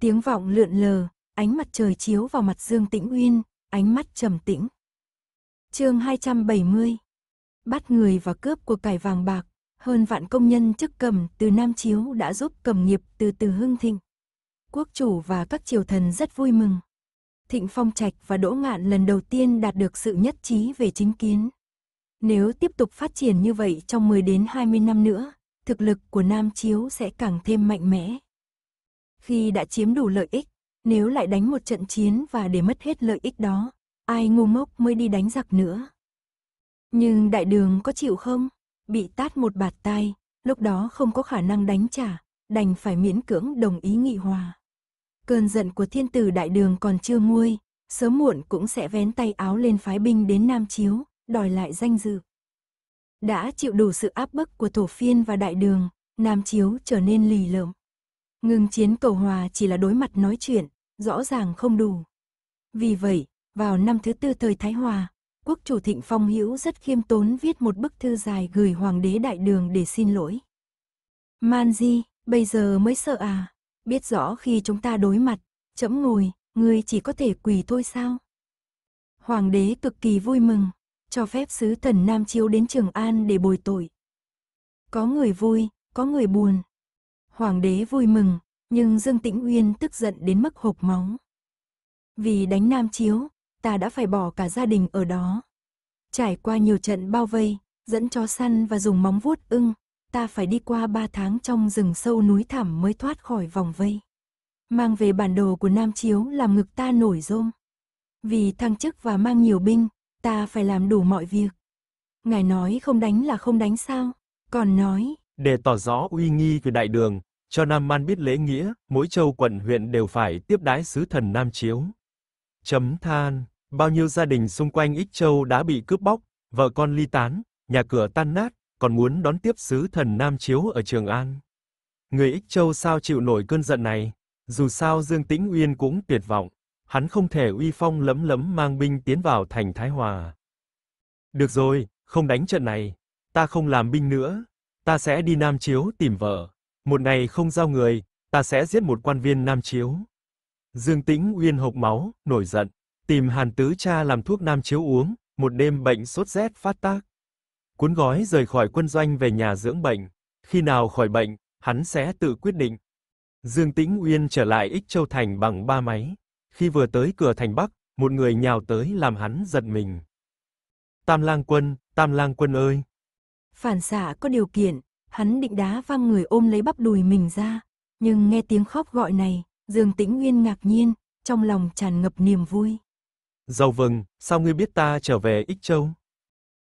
Tiếng vọng lượn lờ, ánh mặt trời chiếu vào mặt Dương Tĩnh Uyên, ánh mắt trầm tĩnh. Chương 270. Bắt người và cướp của cải vàng bạc, hơn vạn công nhân chức cầm từ Nam Chiếu đã giúp cầm nghiệp từ từ hưng thịnh. Quốc chủ và các triều thần rất vui mừng. Thịnh Phong Trạch và Đỗ Ngạn lần đầu tiên đạt được sự nhất trí về chính kiến. Nếu tiếp tục phát triển như vậy trong 10 đến 20 năm nữa, thực lực của Nam Chiếu sẽ càng thêm mạnh mẽ. Khi đã chiếm đủ lợi ích, nếu lại đánh một trận chiến và để mất hết lợi ích đó, ai ngu mốc mới đi đánh giặc nữa. Nhưng đại đường có chịu không? Bị tát một bạt tay, lúc đó không có khả năng đánh trả, đành phải miễn cưỡng đồng ý nghị hòa. Cơn giận của thiên tử đại đường còn chưa nguôi, sớm muộn cũng sẽ vén tay áo lên phái binh đến Nam Chiếu, đòi lại danh dự. Đã chịu đủ sự áp bức của thổ phiên và đại đường, Nam Chiếu trở nên lì lợm. Ngừng chiến cầu hòa chỉ là đối mặt nói chuyện, rõ ràng không đủ. Vì vậy, vào năm thứ tư thời Thái Hòa, quốc chủ Thịnh Phong Hữu rất khiêm tốn viết một bức thư dài gửi Hoàng đế Đại Đường để xin lỗi. Man Di, Bây giờ mới sợ à? Biết rõ khi chúng ta đối mặt, chẫm ngồi, ngươi chỉ có thể quỳ thôi sao? Hoàng đế cực kỳ vui mừng, cho phép sứ thần Nam Chiếu đến Trường An để bồi tội. Có người vui, có người buồn. Hoàng đế vui mừng, nhưng Dương Tĩnh Uyên tức giận đến mức hộp máu. Vì đánh Nam Chiếu, ta đã phải bỏ cả gia đình ở đó. Trải qua nhiều trận bao vây, dẫn chó săn và dùng móng vuốt ưng, ta phải đi qua ba tháng trong rừng sâu núi thẳm mới thoát khỏi vòng vây. Mang về bản đồ của Nam Chiếu làm ngực ta nổi rôm. Vì thăng chức và mang nhiều binh, ta phải làm đủ mọi việc. Ngài nói không đánh là không đánh sao, còn nói. Để tỏ rõ uy nghi của đại đường, cho Nam Man biết lễ nghĩa, mỗi châu quận huyện đều phải tiếp đái sứ thần Nam Chiếu. Chấm than, bao nhiêu gia đình xung quanh ít Châu đã bị cướp bóc, vợ con ly tán, nhà cửa tan nát, còn muốn đón tiếp sứ thần Nam Chiếu ở Trường An. Người Ích Châu sao chịu nổi cơn giận này, dù sao Dương Tĩnh Uyên cũng tuyệt vọng, hắn không thể uy phong lấm lấm mang binh tiến vào thành Thái Hòa. Được rồi, không đánh trận này, ta không làm binh nữa, ta sẽ đi Nam Chiếu tìm vợ, một ngày không giao người, ta sẽ giết một quan viên Nam Chiếu. Dương Tĩnh Uyên hộc máu, nổi giận, tìm Hàn Tứ cha làm thuốc Nam Chiếu uống, một đêm bệnh sốt rét phát tác cuốn gói rời khỏi quân doanh về nhà dưỡng bệnh. Khi nào khỏi bệnh, hắn sẽ tự quyết định. Dương Tĩnh Uyên trở lại Ích Châu Thành bằng ba máy. Khi vừa tới cửa thành Bắc, một người nhào tới làm hắn giật mình. Tam Lang Quân, Tam Lang Quân ơi! Phản xạ có điều kiện, hắn định đá văng người ôm lấy bắp đùi mình ra. Nhưng nghe tiếng khóc gọi này, Dương Tĩnh Uyên ngạc nhiên, trong lòng tràn ngập niềm vui. Giàu vừng, sao ngươi biết ta trở về Ích Châu?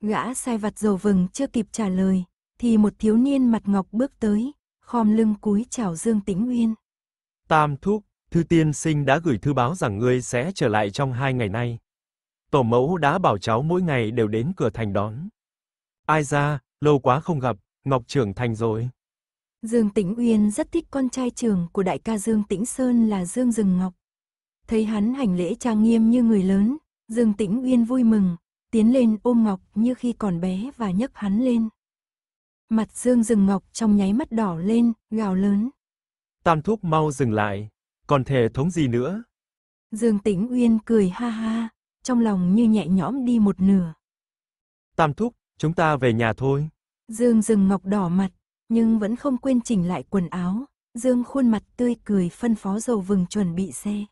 Gã sai vặt dầu vừng chưa kịp trả lời, thì một thiếu niên mặt ngọc bước tới, khom lưng cúi chào Dương Tĩnh Uyên. Tam thúc, thư tiên sinh đã gửi thư báo rằng ngươi sẽ trở lại trong hai ngày nay. Tổ mẫu đã bảo cháu mỗi ngày đều đến cửa thành đón. Ai ra, lâu quá không gặp, Ngọc trưởng thành rồi. Dương Tĩnh Uyên rất thích con trai trưởng của đại ca Dương Tĩnh Sơn là Dương Dừng Ngọc. Thấy hắn hành lễ trang nghiêm như người lớn, Dương Tĩnh Uyên vui mừng, tiến lên ôm Ngọc như khi còn bé và nhấc hắn lên. Mặt Dương rừng Ngọc trong nháy mắt đỏ lên, gào lớn. Tam thúc mau dừng lại, còn thể thống gì nữa? Dương Tĩnh Uyên cười ha ha, trong lòng như nhẹ nhõm đi một nửa. Tam thúc, chúng ta về nhà thôi. Dương rừng Ngọc đỏ mặt, nhưng vẫn không quên chỉnh lại quần áo. Dương khuôn mặt tươi cười phân phó dầu vừng chuẩn bị xe.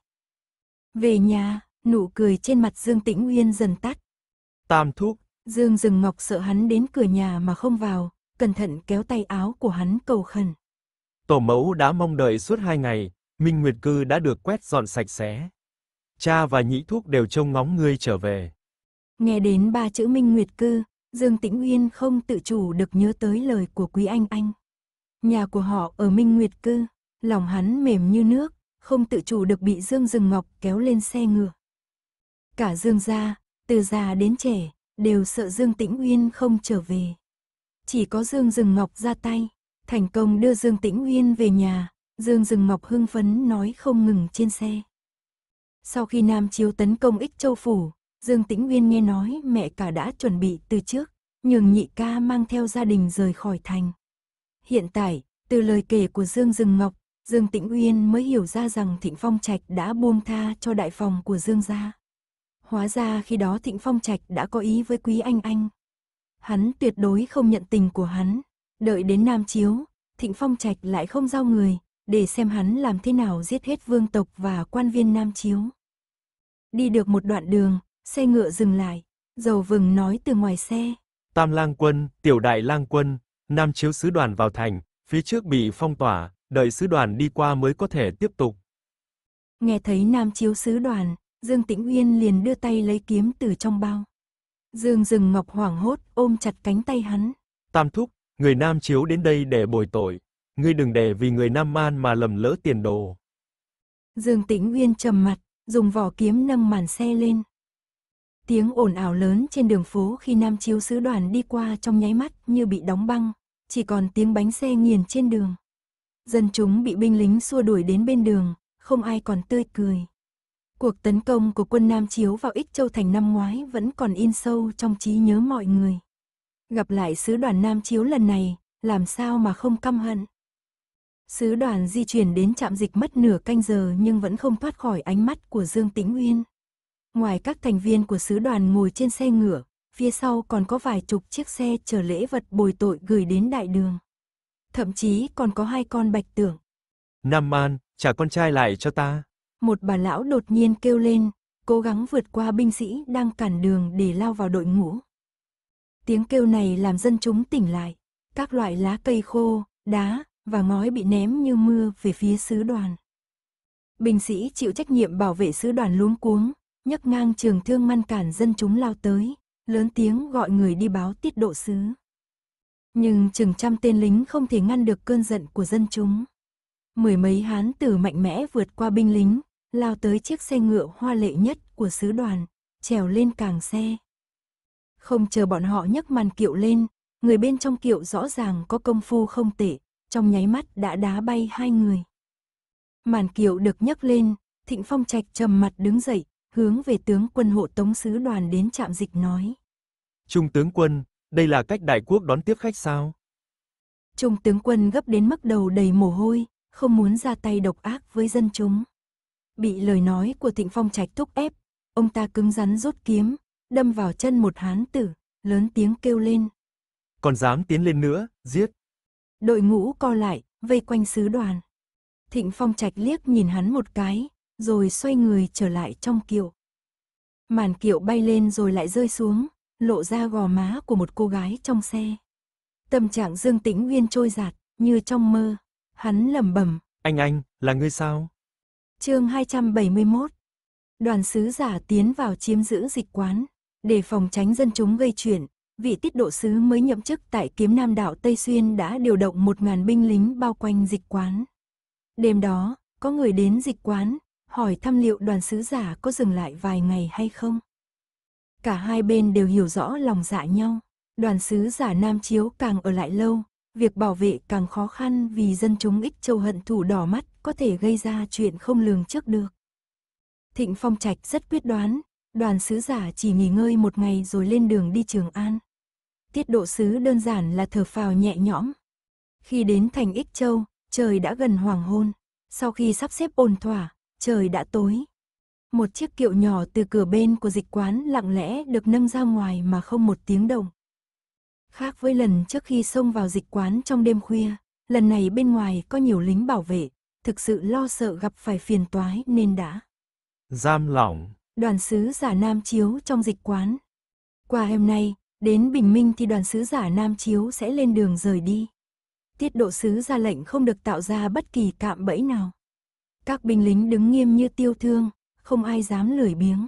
Về nhà, nụ cười trên mặt Dương Tĩnh Uyên dần tắt, tam thúc. Dương rừng ngọc sợ hắn đến cửa nhà mà không vào, cẩn thận kéo tay áo của hắn cầu khẩn. Tổ mẫu đã mong đợi suốt hai ngày, Minh Nguyệt Cư đã được quét dọn sạch sẽ. Cha và nhị thúc đều trông ngóng ngươi trở về. Nghe đến ba chữ Minh Nguyệt Cư, Dương Tĩnh Uyên không tự chủ được nhớ tới lời của Quý Anh Anh. Nhà của họ ở Minh Nguyệt Cư, lòng hắn mềm như nước, không tự chủ được bị Dương Dừng Ngọc kéo lên xe ngựa. Cả Dương gia, từ già đến trẻ, đều sợ Dương Tĩnh Uyên không trở về. Chỉ có Dương Dừng Ngọc ra tay, thành công đưa Dương Tĩnh Uyên về nhà, Dương Dừng Ngọc hưng phấn nói không ngừng trên xe. Sau khi Nam Chiếu tấn công ích châu phủ, Dương Tĩnh Uyên nghe nói mẹ cả đã chuẩn bị từ trước, nhường nhị ca mang theo gia đình rời khỏi thành. Hiện tại, từ lời kể của Dương Dừng Ngọc, Dương Tĩnh Uyên mới hiểu ra rằng Thịnh Phong Trạch đã buông tha cho đại phòng của Dương gia. Hóa ra khi đó Thịnh Phong Trạch đã có ý với Quý Anh Anh. Hắn tuyệt đối không nhận tình của hắn. Đợi đến Nam Chiếu, Thịnh Phong Trạch lại không giao người, để xem hắn làm thế nào giết hết vương tộc và quan viên Nam Chiếu. Đi được một đoạn đường, xe ngựa dừng lại, dầu vừng nói từ ngoài xe. Tam lang quân, tiểu đại lang quân, Nam Chiếu sứ đoàn vào thành, phía trước bị phong tỏa, đợi sứ đoàn đi qua mới có thể tiếp tục. Nghe thấy Nam Chiếu sứ đoàn, Dương Tĩnh Uyên liền đưa tay lấy kiếm từ trong bao. Dương Dừng Ngọc hoảng hốt, ôm chặt cánh tay hắn. Tam thúc, người nam chiếu đến đây để bồi tội, ngươi đừng để vì người nam man mà lầm lỡ tiền đồ. Dương Tĩnh Uyên trầm mặt, dùng vỏ kiếm nâng màn xe lên. Tiếng ồn ào lớn trên đường phố khi nam chiếu sứ đoàn đi qua trong nháy mắt như bị đóng băng, chỉ còn tiếng bánh xe nghiền trên đường. Dân chúng bị binh lính xua đuổi đến bên đường, không ai còn tươi cười. Cuộc tấn công của quân Nam Chiếu vào Ích Châu Thành năm ngoái vẫn còn in sâu trong trí nhớ mọi người. Gặp lại sứ đoàn Nam Chiếu lần này, làm sao mà không căm hận. Sứ đoàn di chuyển đến trạm dịch mất nửa canh giờ nhưng vẫn không thoát khỏi ánh mắt của Dương Tĩnh Uyên. Ngoài các thành viên của sứ đoàn ngồi trên xe ngựa, phía sau còn có vài chục chiếc xe chở lễ vật bồi tội gửi đến đại đường. Thậm chí còn có hai con bạch tượng. Nam An, trả con trai lại cho ta một bà lão đột nhiên kêu lên, cố gắng vượt qua binh sĩ đang cản đường để lao vào đội ngũ. Tiếng kêu này làm dân chúng tỉnh lại, các loại lá cây khô, đá và ngói bị ném như mưa về phía sứ đoàn. Binh sĩ chịu trách nhiệm bảo vệ sứ đoàn luống cuống, nhấc ngang trường thương ngăn cản dân chúng lao tới, lớn tiếng gọi người đi báo tiết độ sứ. Nhưng chừng trăm tên lính không thể ngăn được cơn giận của dân chúng. Mười mấy hán tử mạnh mẽ vượt qua binh lính, lao tới chiếc xe ngựa hoa lệ nhất của sứ đoàn, trèo lên càng xe. Không chờ bọn họ nhấc màn kiệu lên, người bên trong kiệu rõ ràng có công phu không tệ, trong nháy mắt đã đá bay hai người. Màn kiệu được nhấc lên, Thịnh Phong Trạch trầm mặt đứng dậy, hướng về tướng quân hộ tống sứ đoàn đến trạm dịch nói. Trung tướng quân, đây là cách đại quốc đón tiếp khách sao? Trung tướng quân gấp đến mức đầu đầy mồ hôi, không muốn ra tay độc ác với dân chúng. Bị lời nói của Thịnh Phong Trạch thúc ép, ông ta cứng rắn rút kiếm, đâm vào chân một hán tử, lớn tiếng kêu lên. Còn dám tiến lên nữa, giết. Đội ngũ co lại, vây quanh sứ đoàn. Thịnh Phong Trạch liếc nhìn hắn một cái, rồi xoay người trở lại trong kiệu. Màn kiệu bay lên rồi lại rơi xuống, lộ ra gò má của một cô gái trong xe. Tâm trạng Dương Tĩnh Uyên trôi giạt, như trong mơ. Hắn lẩm bẩm. Anh anh, là ngươi sao? chương 271 Đoàn sứ giả tiến vào chiếm giữ dịch quán, để phòng tránh dân chúng gây chuyện, vị tiết độ sứ mới nhậm chức tại kiếm nam đảo Tây Xuyên đã điều động 1.000 binh lính bao quanh dịch quán. Đêm đó, có người đến dịch quán, hỏi thăm liệu đoàn sứ giả có dừng lại vài ngày hay không. Cả hai bên đều hiểu rõ lòng dạ nhau, đoàn sứ giả Nam Chiếu càng ở lại lâu, việc bảo vệ càng khó khăn vì dân chúng ích châu hận thủ đỏ mắt có thể gây ra chuyện không lường trước được. Thịnh Phong Trạch rất quyết đoán, đoàn sứ giả chỉ nghỉ ngơi một ngày rồi lên đường đi Trường An. Tiết độ sứ đơn giản là thở phào nhẹ nhõm. Khi đến thành Ích Châu, trời đã gần hoàng hôn. Sau khi sắp xếp ổn thỏa, trời đã tối. Một chiếc kiệu nhỏ từ cửa bên của dịch quán lặng lẽ được nâng ra ngoài mà không một tiếng động. Khác với lần trước khi xông vào dịch quán trong đêm khuya, lần này bên ngoài có nhiều lính bảo vệ, thực sự lo sợ gặp phải phiền toái nên đã giam lỏng. Đoàn sứ giả Nam Chiếu trong dịch quán. Qua hôm nay, đến bình minh thì đoàn sứ giả Nam Chiếu sẽ lên đường rời đi. Tiết độ sứ ra lệnh không được tạo ra bất kỳ cạm bẫy nào. Các binh lính đứng nghiêm như tiêu thương, không ai dám lười biếng.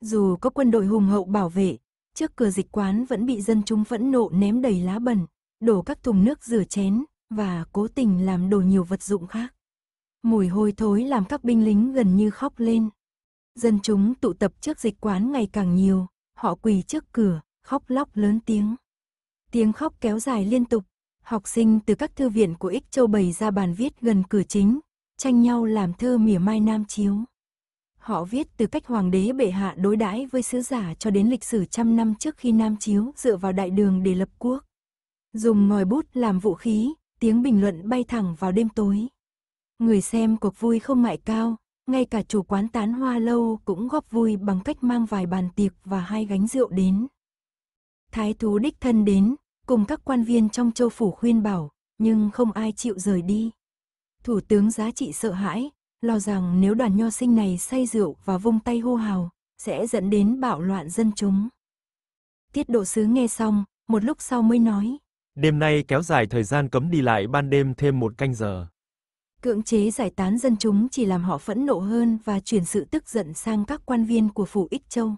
Dù có quân đội hùng hậu bảo vệ, trước cửa dịch quán vẫn bị dân chúng phẫn nộ ném đầy lá bẩn, đổ các thùng nước rửa chén, và cố tình làm đổ nhiều vật dụng khác. Mùi hôi thối làm các binh lính gần như khóc lên. Dân chúng tụ tập trước dịch quán ngày càng nhiều, họ quỳ trước cửa, khóc lóc lớn tiếng. Tiếng khóc kéo dài liên tục, học sinh từ các thư viện của Ích Châu bày ra bàn viết gần cửa chính, tranh nhau làm thơ mỉa mai nam chiếu. Họ viết từ cách hoàng đế bệ hạ đối đãi với sứ giả cho đến lịch sử trăm năm trước khi Nam Chiếu dựa vào đại đường để lập quốc. Dùng ngòi bút làm vũ khí, tiếng bình luận bay thẳng vào đêm tối. Người xem cuộc vui không ngại cao, ngay cả chủ quán tán hoa lâu cũng góp vui bằng cách mang vài bàn tiệc và hai gánh rượu đến. Thái thú đích thân đến, cùng các quan viên trong châu phủ khuyên bảo, nhưng không ai chịu rời đi. Thủ tướng giá trị sợ hãi, lo rằng nếu đoàn nho sinh này say rượu và vung tay hô hào, sẽ dẫn đến bạo loạn dân chúng. Tiết độ sứ nghe xong, một lúc sau mới nói, Đêm nay kéo dài thời gian cấm đi lại ban đêm thêm một canh giờ. Cưỡng chế giải tán dân chúng chỉ làm họ phẫn nộ hơn và chuyển sự tức giận sang các quan viên của phủ Ích Châu.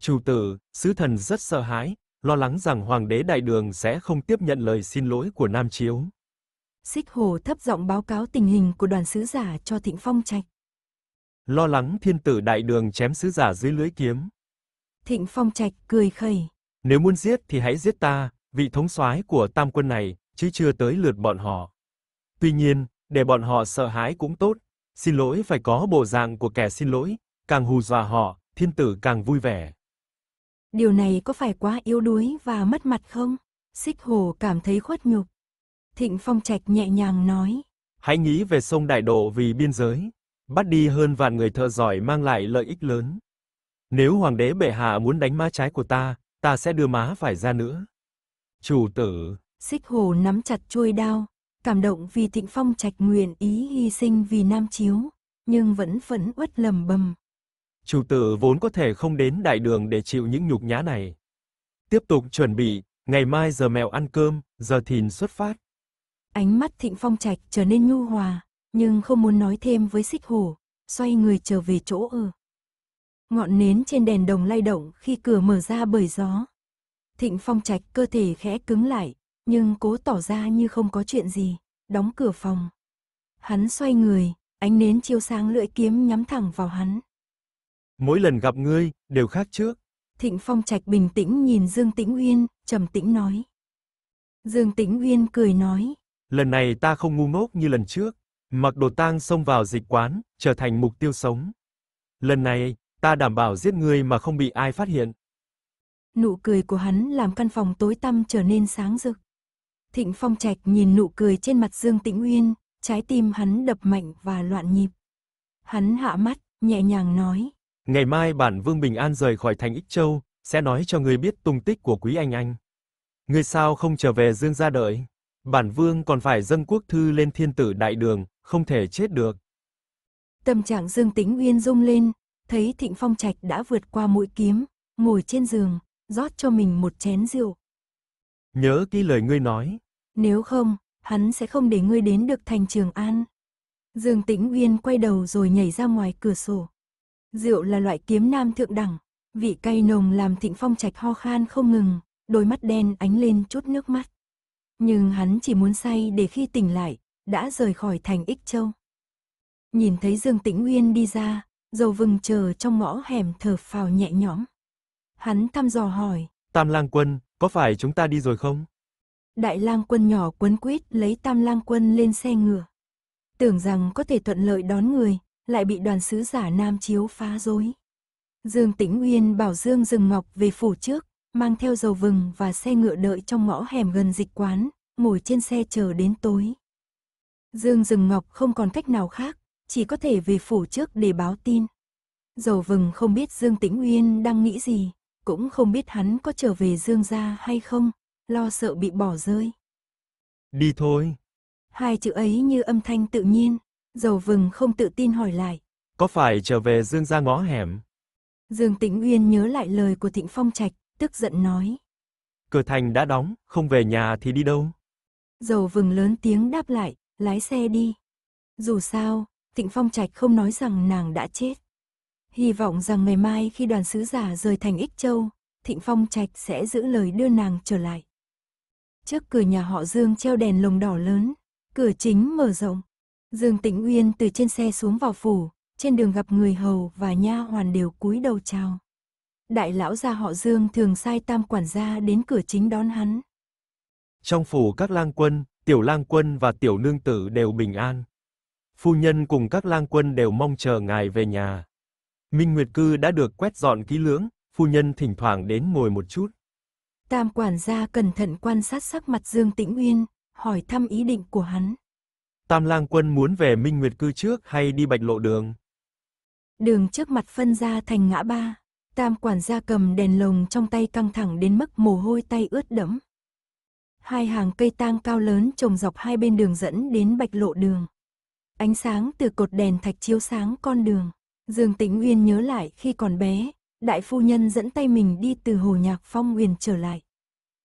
Chủ tử, sứ thần rất sợ hãi, lo lắng rằng hoàng đế đại đường sẽ không tiếp nhận lời xin lỗi của Nam Chiếu. Xích Hồ thấp giọng báo cáo tình hình của đoàn sứ giả cho Thịnh Phong Trạch. Lo lắng thiên tử đại đường chém sứ giả dưới lưới kiếm. Thịnh Phong Trạch cười khẩy. Nếu muốn giết thì hãy giết ta, vị thống soái của tam quân này, chứ chưa tới lượt bọn họ. Tuy nhiên, để bọn họ sợ hãi cũng tốt, xin lỗi phải có bộ dạng của kẻ xin lỗi, càng hù dọa họ, thiên tử càng vui vẻ. Điều này có phải quá yếu đuối và mất mặt không? Xích Hồ cảm thấy khuất nhục. Thịnh Phong Trạch nhẹ nhàng nói. Hãy nghĩ về sông Đại Độ vì biên giới, bắt đi hơn vạn người thợ giỏi mang lại lợi ích lớn. Nếu hoàng đế bệ hạ muốn đánh má trái của ta, ta sẽ đưa má phải ra nữa. Chủ tử. Xích hồ nắm chặt chuôi đao, cảm động vì Thịnh Phong trạch nguyện ý hy sinh vì Nam Chiếu, nhưng vẫn vẫn uất lầm bầm. Chủ tử vốn có thể không đến đại đường để chịu những nhục nhã này. Tiếp tục chuẩn bị, ngày mai giờ mèo ăn cơm, giờ thìn xuất phát. Ánh mắt Thịnh Phong trạch trở nên nhu hòa, nhưng không muốn nói thêm với xích hồ, xoay người trở về chỗ ở. Ngọn nến trên đèn đồng lay động khi cửa mở ra bởi gió, Thịnh Phong Trạch cơ thể khẽ cứng lại, nhưng cố tỏ ra như không có chuyện gì, đóng cửa phòng. Hắn xoay người, ánh nến chiếu sáng lưỡi kiếm nhắm thẳng vào hắn. Mỗi lần gặp ngươi, đều khác trước. Thịnh Phong Trạch bình tĩnh nhìn Dương Tĩnh Uyên, trầm tĩnh nói. Dương Tĩnh Uyên cười nói. Lần này ta không ngu ngốc như lần trước, mặc đồ tang xông vào dịch quán, trở thành mục tiêu sống. Lần này, ta đảm bảo giết ngươi mà không bị ai phát hiện nụ cười của hắn làm căn phòng tối tăm trở nên sáng rực. Thịnh Phong Trạch nhìn nụ cười trên mặt Dương Tĩnh Uyên, trái tim hắn đập mạnh và loạn nhịp. Hắn hạ mắt, nhẹ nhàng nói. Ngày mai bản Vương Bình An rời khỏi thành Ích Châu, sẽ nói cho người biết tung tích của Quý Anh Anh. Người sao không trở về Dương gia đợi? Bản Vương còn phải dâng quốc thư lên thiên tử đại đường, không thể chết được. Tâm trạng Dương Tĩnh Uyên rung lên, thấy Thịnh Phong Trạch đã vượt qua mũi kiếm, ngồi trên giường, rót cho mình một chén rượu. Nhớ kỹ lời ngươi nói. Nếu không, hắn sẽ không để ngươi đến được thành Trường An. Dương Tĩnh Uyên quay đầu rồi nhảy ra ngoài cửa sổ. Rượu là loại kiếm nam thượng đẳng, vị cay nồng làm Thịnh Phong Trạch ho khan không ngừng, đôi mắt đen ánh lên chút nước mắt. Nhưng hắn chỉ muốn say để khi tỉnh lại, đã rời khỏi thành Ích Châu. Nhìn thấy Dương Tĩnh Uyên đi ra, dầu vừng chờ trong ngõ hẻm thở phào nhẹ nhõm. Hắn thăm dò hỏi. Tam lang quân, có phải chúng ta đi rồi không? Đại lang quân nhỏ quấn quýt lấy tam lang quân lên xe ngựa. Tưởng rằng có thể thuận lợi đón người, lại bị đoàn sứ giả Nam Chiếu phá rối. Dương Tĩnh Uyên bảo Dương Dừng Ngọc về phủ trước, mang theo dầu vừng và xe ngựa đợi trong ngõ hẻm gần dịch quán, ngồi trên xe chờ đến tối. Dương Dừng Ngọc không còn cách nào khác, chỉ có thể về phủ trước để báo tin. Dầu vừng không biết Dương Tĩnh Uyên đang nghĩ gì, cũng không biết hắn có trở về Dương gia hay không, lo sợ bị bỏ rơi. Đi thôi. Hai chữ ấy như âm thanh tự nhiên, dầu vừng không tự tin hỏi lại. Có phải trở về Dương gia ngõ hẻm? Dương Tĩnh Uyên nhớ lại lời của Thịnh Phong Trạch, tức giận nói. Cửa thành đã đóng, không về nhà thì đi đâu? Dầu vừng lớn tiếng đáp lại, lái xe đi. Dù sao, Thịnh Phong Trạch không nói rằng nàng đã chết. Hy vọng rằng ngày mai khi đoàn sứ giả rời thành Ích Châu, Thịnh Phong Trạch sẽ giữ lời đưa nàng trở lại. Trước cửa nhà họ Dương treo đèn lồng đỏ lớn, cửa chính mở rộng. Dương Tĩnh Uyên từ trên xe xuống vào phủ, trên đường gặp người hầu và nha hoàn đều cúi đầu chào. Đại lão gia họ Dương thường sai tam quản gia đến cửa chính đón hắn. Trong phủ các lang quân, tiểu lang quân và tiểu nương tử đều bình an. Phu nhân cùng các lang quân đều mong chờ ngài về nhà. Minh Nguyệt Cư đã được quét dọn kỹ lưỡng, phu nhân thỉnh thoảng đến ngồi một chút. Tam quản gia cẩn thận quan sát sắc mặt Dương Tĩnh Uyên, hỏi thăm ý định của hắn. Tam lang quân muốn về Minh Nguyệt Cư trước hay đi bạch lộ đường? Đường trước mặt phân ra thành ngã ba, tam quản gia cầm đèn lồng trong tay căng thẳng đến mức mồ hôi tay ướt đẫm. Hai hàng cây tang cao lớn trồng dọc hai bên đường dẫn đến bạch lộ đường. Ánh sáng từ cột đèn thạch chiếu sáng con đường. Dương Tĩnh Uyên nhớ lại khi còn bé, đại phu nhân dẫn tay mình đi từ hồ nhạc phong uyển trở lại.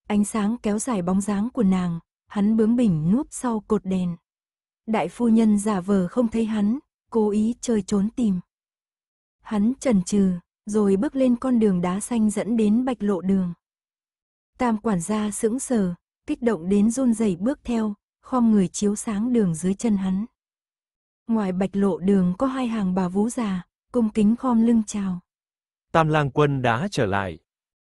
Ánh sáng kéo dài bóng dáng của nàng, hắn bướng bỉnh núp sau cột đèn. Đại phu nhân giả vờ không thấy hắn, cố ý chơi trốn tìm. Hắn chần chừ, rồi bước lên con đường đá xanh dẫn đến bạch lộ đường. Tam quản gia sững sờ, kích động đến run rẩy bước theo, khom người chiếu sáng đường dưới chân hắn. Ngoài bạch lộ đường có hai hàng bà vú già, cung kính khom lưng chào. Tam lang quân đã trở lại.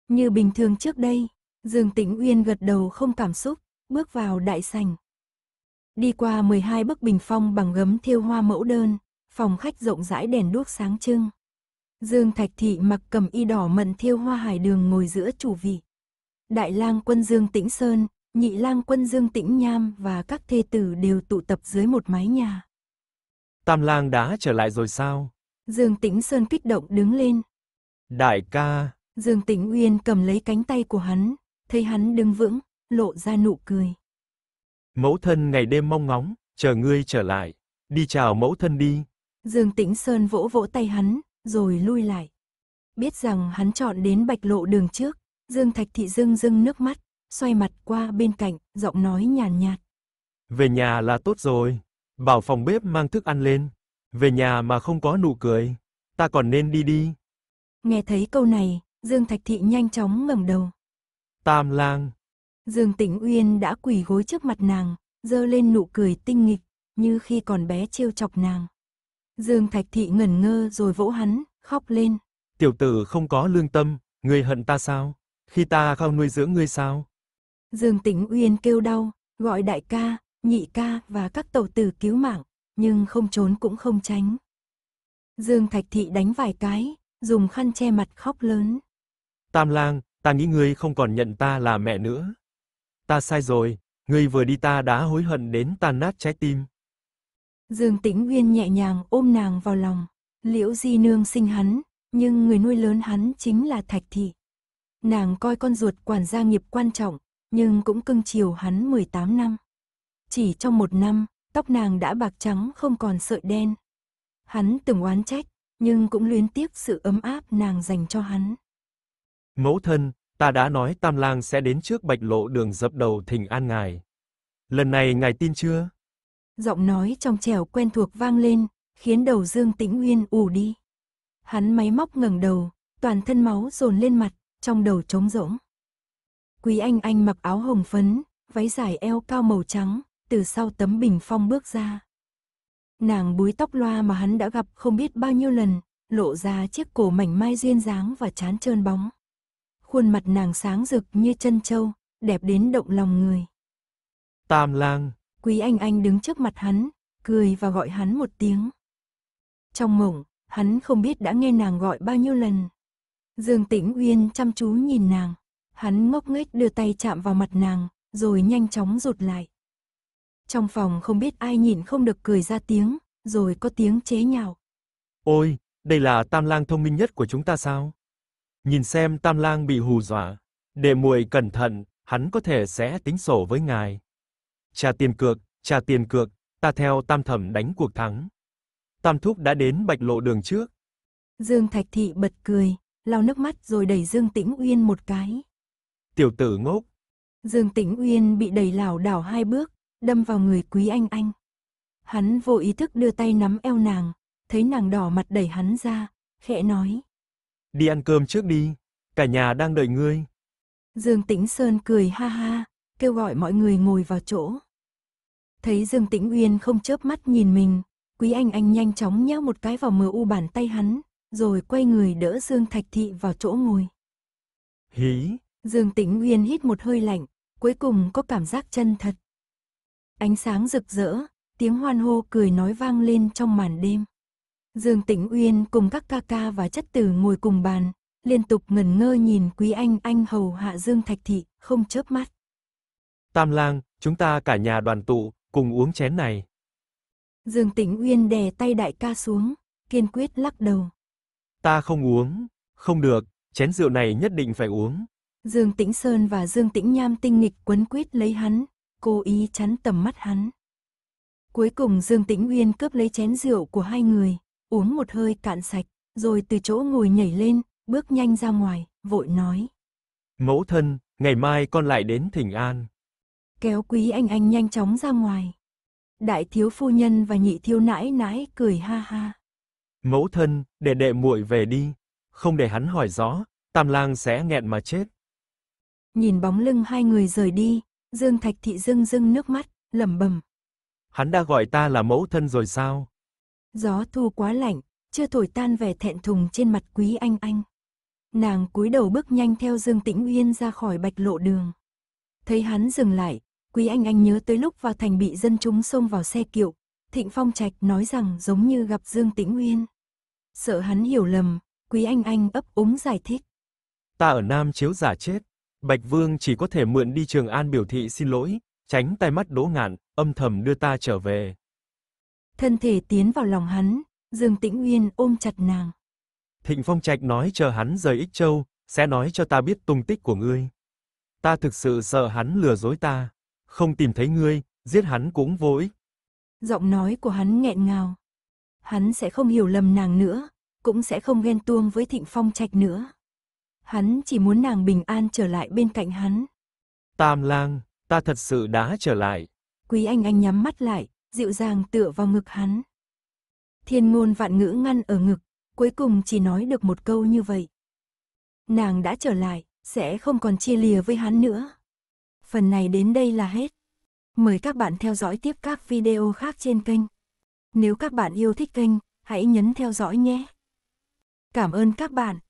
Như bình thường trước đây, Dương Tĩnh Uyên gật đầu không cảm xúc, bước vào đại sảnh. Đi qua 12 bức bình phong bằng gấm thiêu hoa mẫu đơn, phòng khách rộng rãi đèn đuốc sáng trưng. Dương Thạch Thị mặc cầm y đỏ mận thiêu hoa hải đường ngồi giữa chủ vị. Đại lang quân Dương Tĩnh Sơn, nhị lang quân Dương Tĩnh Nham và các thê tử đều tụ tập dưới một mái nhà. Tam lang đã trở lại rồi sao? Dương Tĩnh Sơn kích động đứng lên. Đại ca. Dương Tĩnh Uyên cầm lấy cánh tay của hắn, thấy hắn đứng vững, lộ ra nụ cười. Mẫu thân ngày đêm mong ngóng, chờ ngươi trở lại. Đi chào mẫu thân đi. Dương Tĩnh Sơn vỗ vỗ tay hắn, rồi lui lại. Biết rằng hắn chọn đến bạch lộ đường trước, Dương Thạch Thị Dương dưng nước mắt, xoay mặt qua bên cạnh, giọng nói nhàn nhạt, nhạt. Về nhà là tốt rồi. Bảo phòng bếp mang thức ăn lên, về nhà mà không có nụ cười, ta còn nên đi đi. Nghe thấy câu này, Dương Thạch Thị nhanh chóng ngẩng đầu. Tam lang. Dương Tĩnh Uyên đã quỳ gối trước mặt nàng, dơ lên nụ cười tinh nghịch, như khi còn bé trêu chọc nàng. Dương Thạch Thị ngẩn ngơ rồi vỗ hắn, khóc lên. Tiểu tử không có lương tâm, ngươi hận ta sao? Khi ta không nuôi dưỡng ngươi sao? Dương Tĩnh Uyên kêu đau, gọi đại ca, nhị ca và các tàu tử cứu mạng nhưng không trốn cũng không tránh. Dương Thạch Thị đánh vài cái, dùng khăn che mặt khóc lớn. Tam lang, ta nghĩ ngươi không còn nhận ta là mẹ nữa. Ta sai rồi, ngươi vừa đi ta đã hối hận đến tan nát trái tim. Dương Tĩnh Uyên nhẹ nhàng ôm nàng vào lòng, liễu di nương sinh hắn, nhưng người nuôi lớn hắn chính là Thạch Thị. Nàng coi con ruột quản gia nghiệp quan trọng, nhưng cũng cưng chiều hắn 18 năm. Chỉ trong một năm, tóc nàng đã bạc trắng không còn sợi đen. Hắn từng oán trách, nhưng cũng luyến tiếc sự ấm áp nàng dành cho hắn. Mẫu thân, ta đã nói Tam Lang sẽ đến trước Bạch Lộ Đường dập đầu thỉnh an ngài. Lần này ngài tin chưa? Giọng nói trong trẻo quen thuộc vang lên, khiến đầu Dương Tĩnh Uyên ù đi. Hắn máy móc ngẩng đầu, toàn thân máu dồn lên mặt, trong đầu trống rỗng. Quý Anh Anh mặc áo hồng phấn, váy dài eo cao màu trắng, từ sau tấm bình phong bước ra. Nàng búi tóc loa mà hắn đã gặp không biết bao nhiêu lần, lộ ra chiếc cổ mảnh mai duyên dáng và chán trơn bóng. Khuôn mặt nàng sáng rực như chân châu, đẹp đến động lòng người. Tam lang. Quý anh anh đứng trước mặt hắn, cười và gọi hắn một tiếng. Trong mộng, hắn không biết đã nghe nàng gọi bao nhiêu lần. Dương Tĩnh Uyên chăm chú nhìn nàng, hắn ngốc nghếch đưa tay chạm vào mặt nàng, rồi nhanh chóng rụt lại. Trong phòng không biết ai nhìn không được cười ra tiếng, rồi có tiếng chế nhạo. Ôi, đây là tam lang thông minh nhất của chúng ta sao? Nhìn xem tam lang bị hù dọa, để muội cẩn thận, hắn có thể sẽ tính sổ với ngài. trà tiền cược, trà tiền cược, ta theo tam thẩm đánh cuộc thắng. Tam thúc đã đến bạch lộ đường trước. Dương Thạch Thị bật cười, lau nước mắt rồi đẩy Dương Tĩnh Uyên một cái. Tiểu tử ngốc. Dương Tĩnh Uyên bị đẩy lảo đảo hai bước, đâm vào người quý anh anh. Hắn vô ý thức đưa tay nắm eo nàng, thấy nàng đỏ mặt đẩy hắn ra, khẽ nói. Đi ăn cơm trước đi, cả nhà đang đợi ngươi. Dương Tĩnh Sơn cười ha ha, kêu gọi mọi người ngồi vào chỗ. Thấy Dương Tĩnh Uyên không chớp mắt nhìn mình, Quý Anh Anh nhanh chóng nhéo một cái vào mờ u bàn tay hắn, rồi quay người đỡ Dương Thạch Thị vào chỗ ngồi. Hí! Dương Tĩnh Uyên hít một hơi lạnh, cuối cùng có cảm giác chân thật. Ánh sáng rực rỡ, tiếng hoan hô cười nói vang lên trong màn đêm. Dương Tĩnh Uyên cùng các ca ca và chất tử ngồi cùng bàn, liên tục ngẩn ngơ nhìn Quý Anh anh hầu hạ Dương Thạch Thị, không chớp mắt. Tam lang, chúng ta cả nhà đoàn tụ, cùng uống chén này. Dương Tĩnh Uyên đè tay đại ca xuống, kiên quyết lắc đầu. Ta không uống, không được, chén rượu này nhất định phải uống. Dương Tĩnh Sơn và Dương Tĩnh Nham tinh nghịch quấn quýt lấy hắn, cố ý chắn tầm mắt hắn. Cuối cùng Dương Tĩnh Uyên cướp lấy chén rượu của hai người, uống một hơi cạn sạch, rồi từ chỗ ngồi nhảy lên, bước nhanh ra ngoài, vội nói. Mẫu thân, ngày mai con lại đến thỉnh an. Kéo quý anh anh nhanh chóng ra ngoài. Đại thiếu phu nhân và nhị thiếu nãi nãi cười ha ha. Mẫu thân, để đệ muội về đi, không để hắn hỏi rõ, tam lang sẽ nghẹn mà chết. Nhìn bóng lưng hai người rời đi, Dương Thạch Thị rưng rưng nước mắt, lẩm bẩm. Hắn đã gọi ta là mẫu thân rồi sao? Gió thu quá lạnh, chưa thổi tan vẻ thẹn thùng trên mặt quý anh anh. Nàng cúi đầu bước nhanh theo Dương Tĩnh Uyên ra khỏi bạch lộ đường. Thấy hắn dừng lại, quý anh anh nhớ tới lúc vào thành bị dân chúng xông vào xe kiệu. Thịnh Phong Trạch nói rằng giống như gặp Dương Tĩnh Uyên. Sợ hắn hiểu lầm, quý anh anh ấp úng giải thích. Ta ở Nam Chiếu giả chết, Bạch Vương chỉ có thể mượn đi Trường An biểu thị xin lỗi, tránh tai mắt Đỗ Ngạn, âm thầm đưa ta trở về. Thân thể tiến vào lòng hắn, Dương Tĩnh Uyên ôm chặt nàng. Thịnh Phong Trạch nói chờ hắn rời Ích Châu, sẽ nói cho ta biết tung tích của ngươi. Ta thực sự sợ hắn lừa dối ta, không tìm thấy ngươi, giết hắn cũng vô ích. Giọng nói của hắn nghẹn ngào. Hắn sẽ không hiểu lầm nàng nữa, cũng sẽ không ghen tuông với Thịnh Phong Trạch nữa hắn chỉ muốn nàng bình an trở lại bên cạnh hắn. Tam lang, ta thật sự đã trở lại. Quý anh anh nhắm mắt lại, dịu dàng tựa vào ngực hắn. Thiên ngôn vạn ngữ ngăn ở ngực, cuối cùng chỉ nói được một câu như vậy. Nàng đã trở lại, sẽ không còn chia lìa với hắn nữa. Phần này đến đây là hết. Mời các bạn theo dõi tiếp các video khác trên kênh. Nếu các bạn yêu thích kênh, hãy nhấn theo dõi nhé. Cảm ơn các bạn.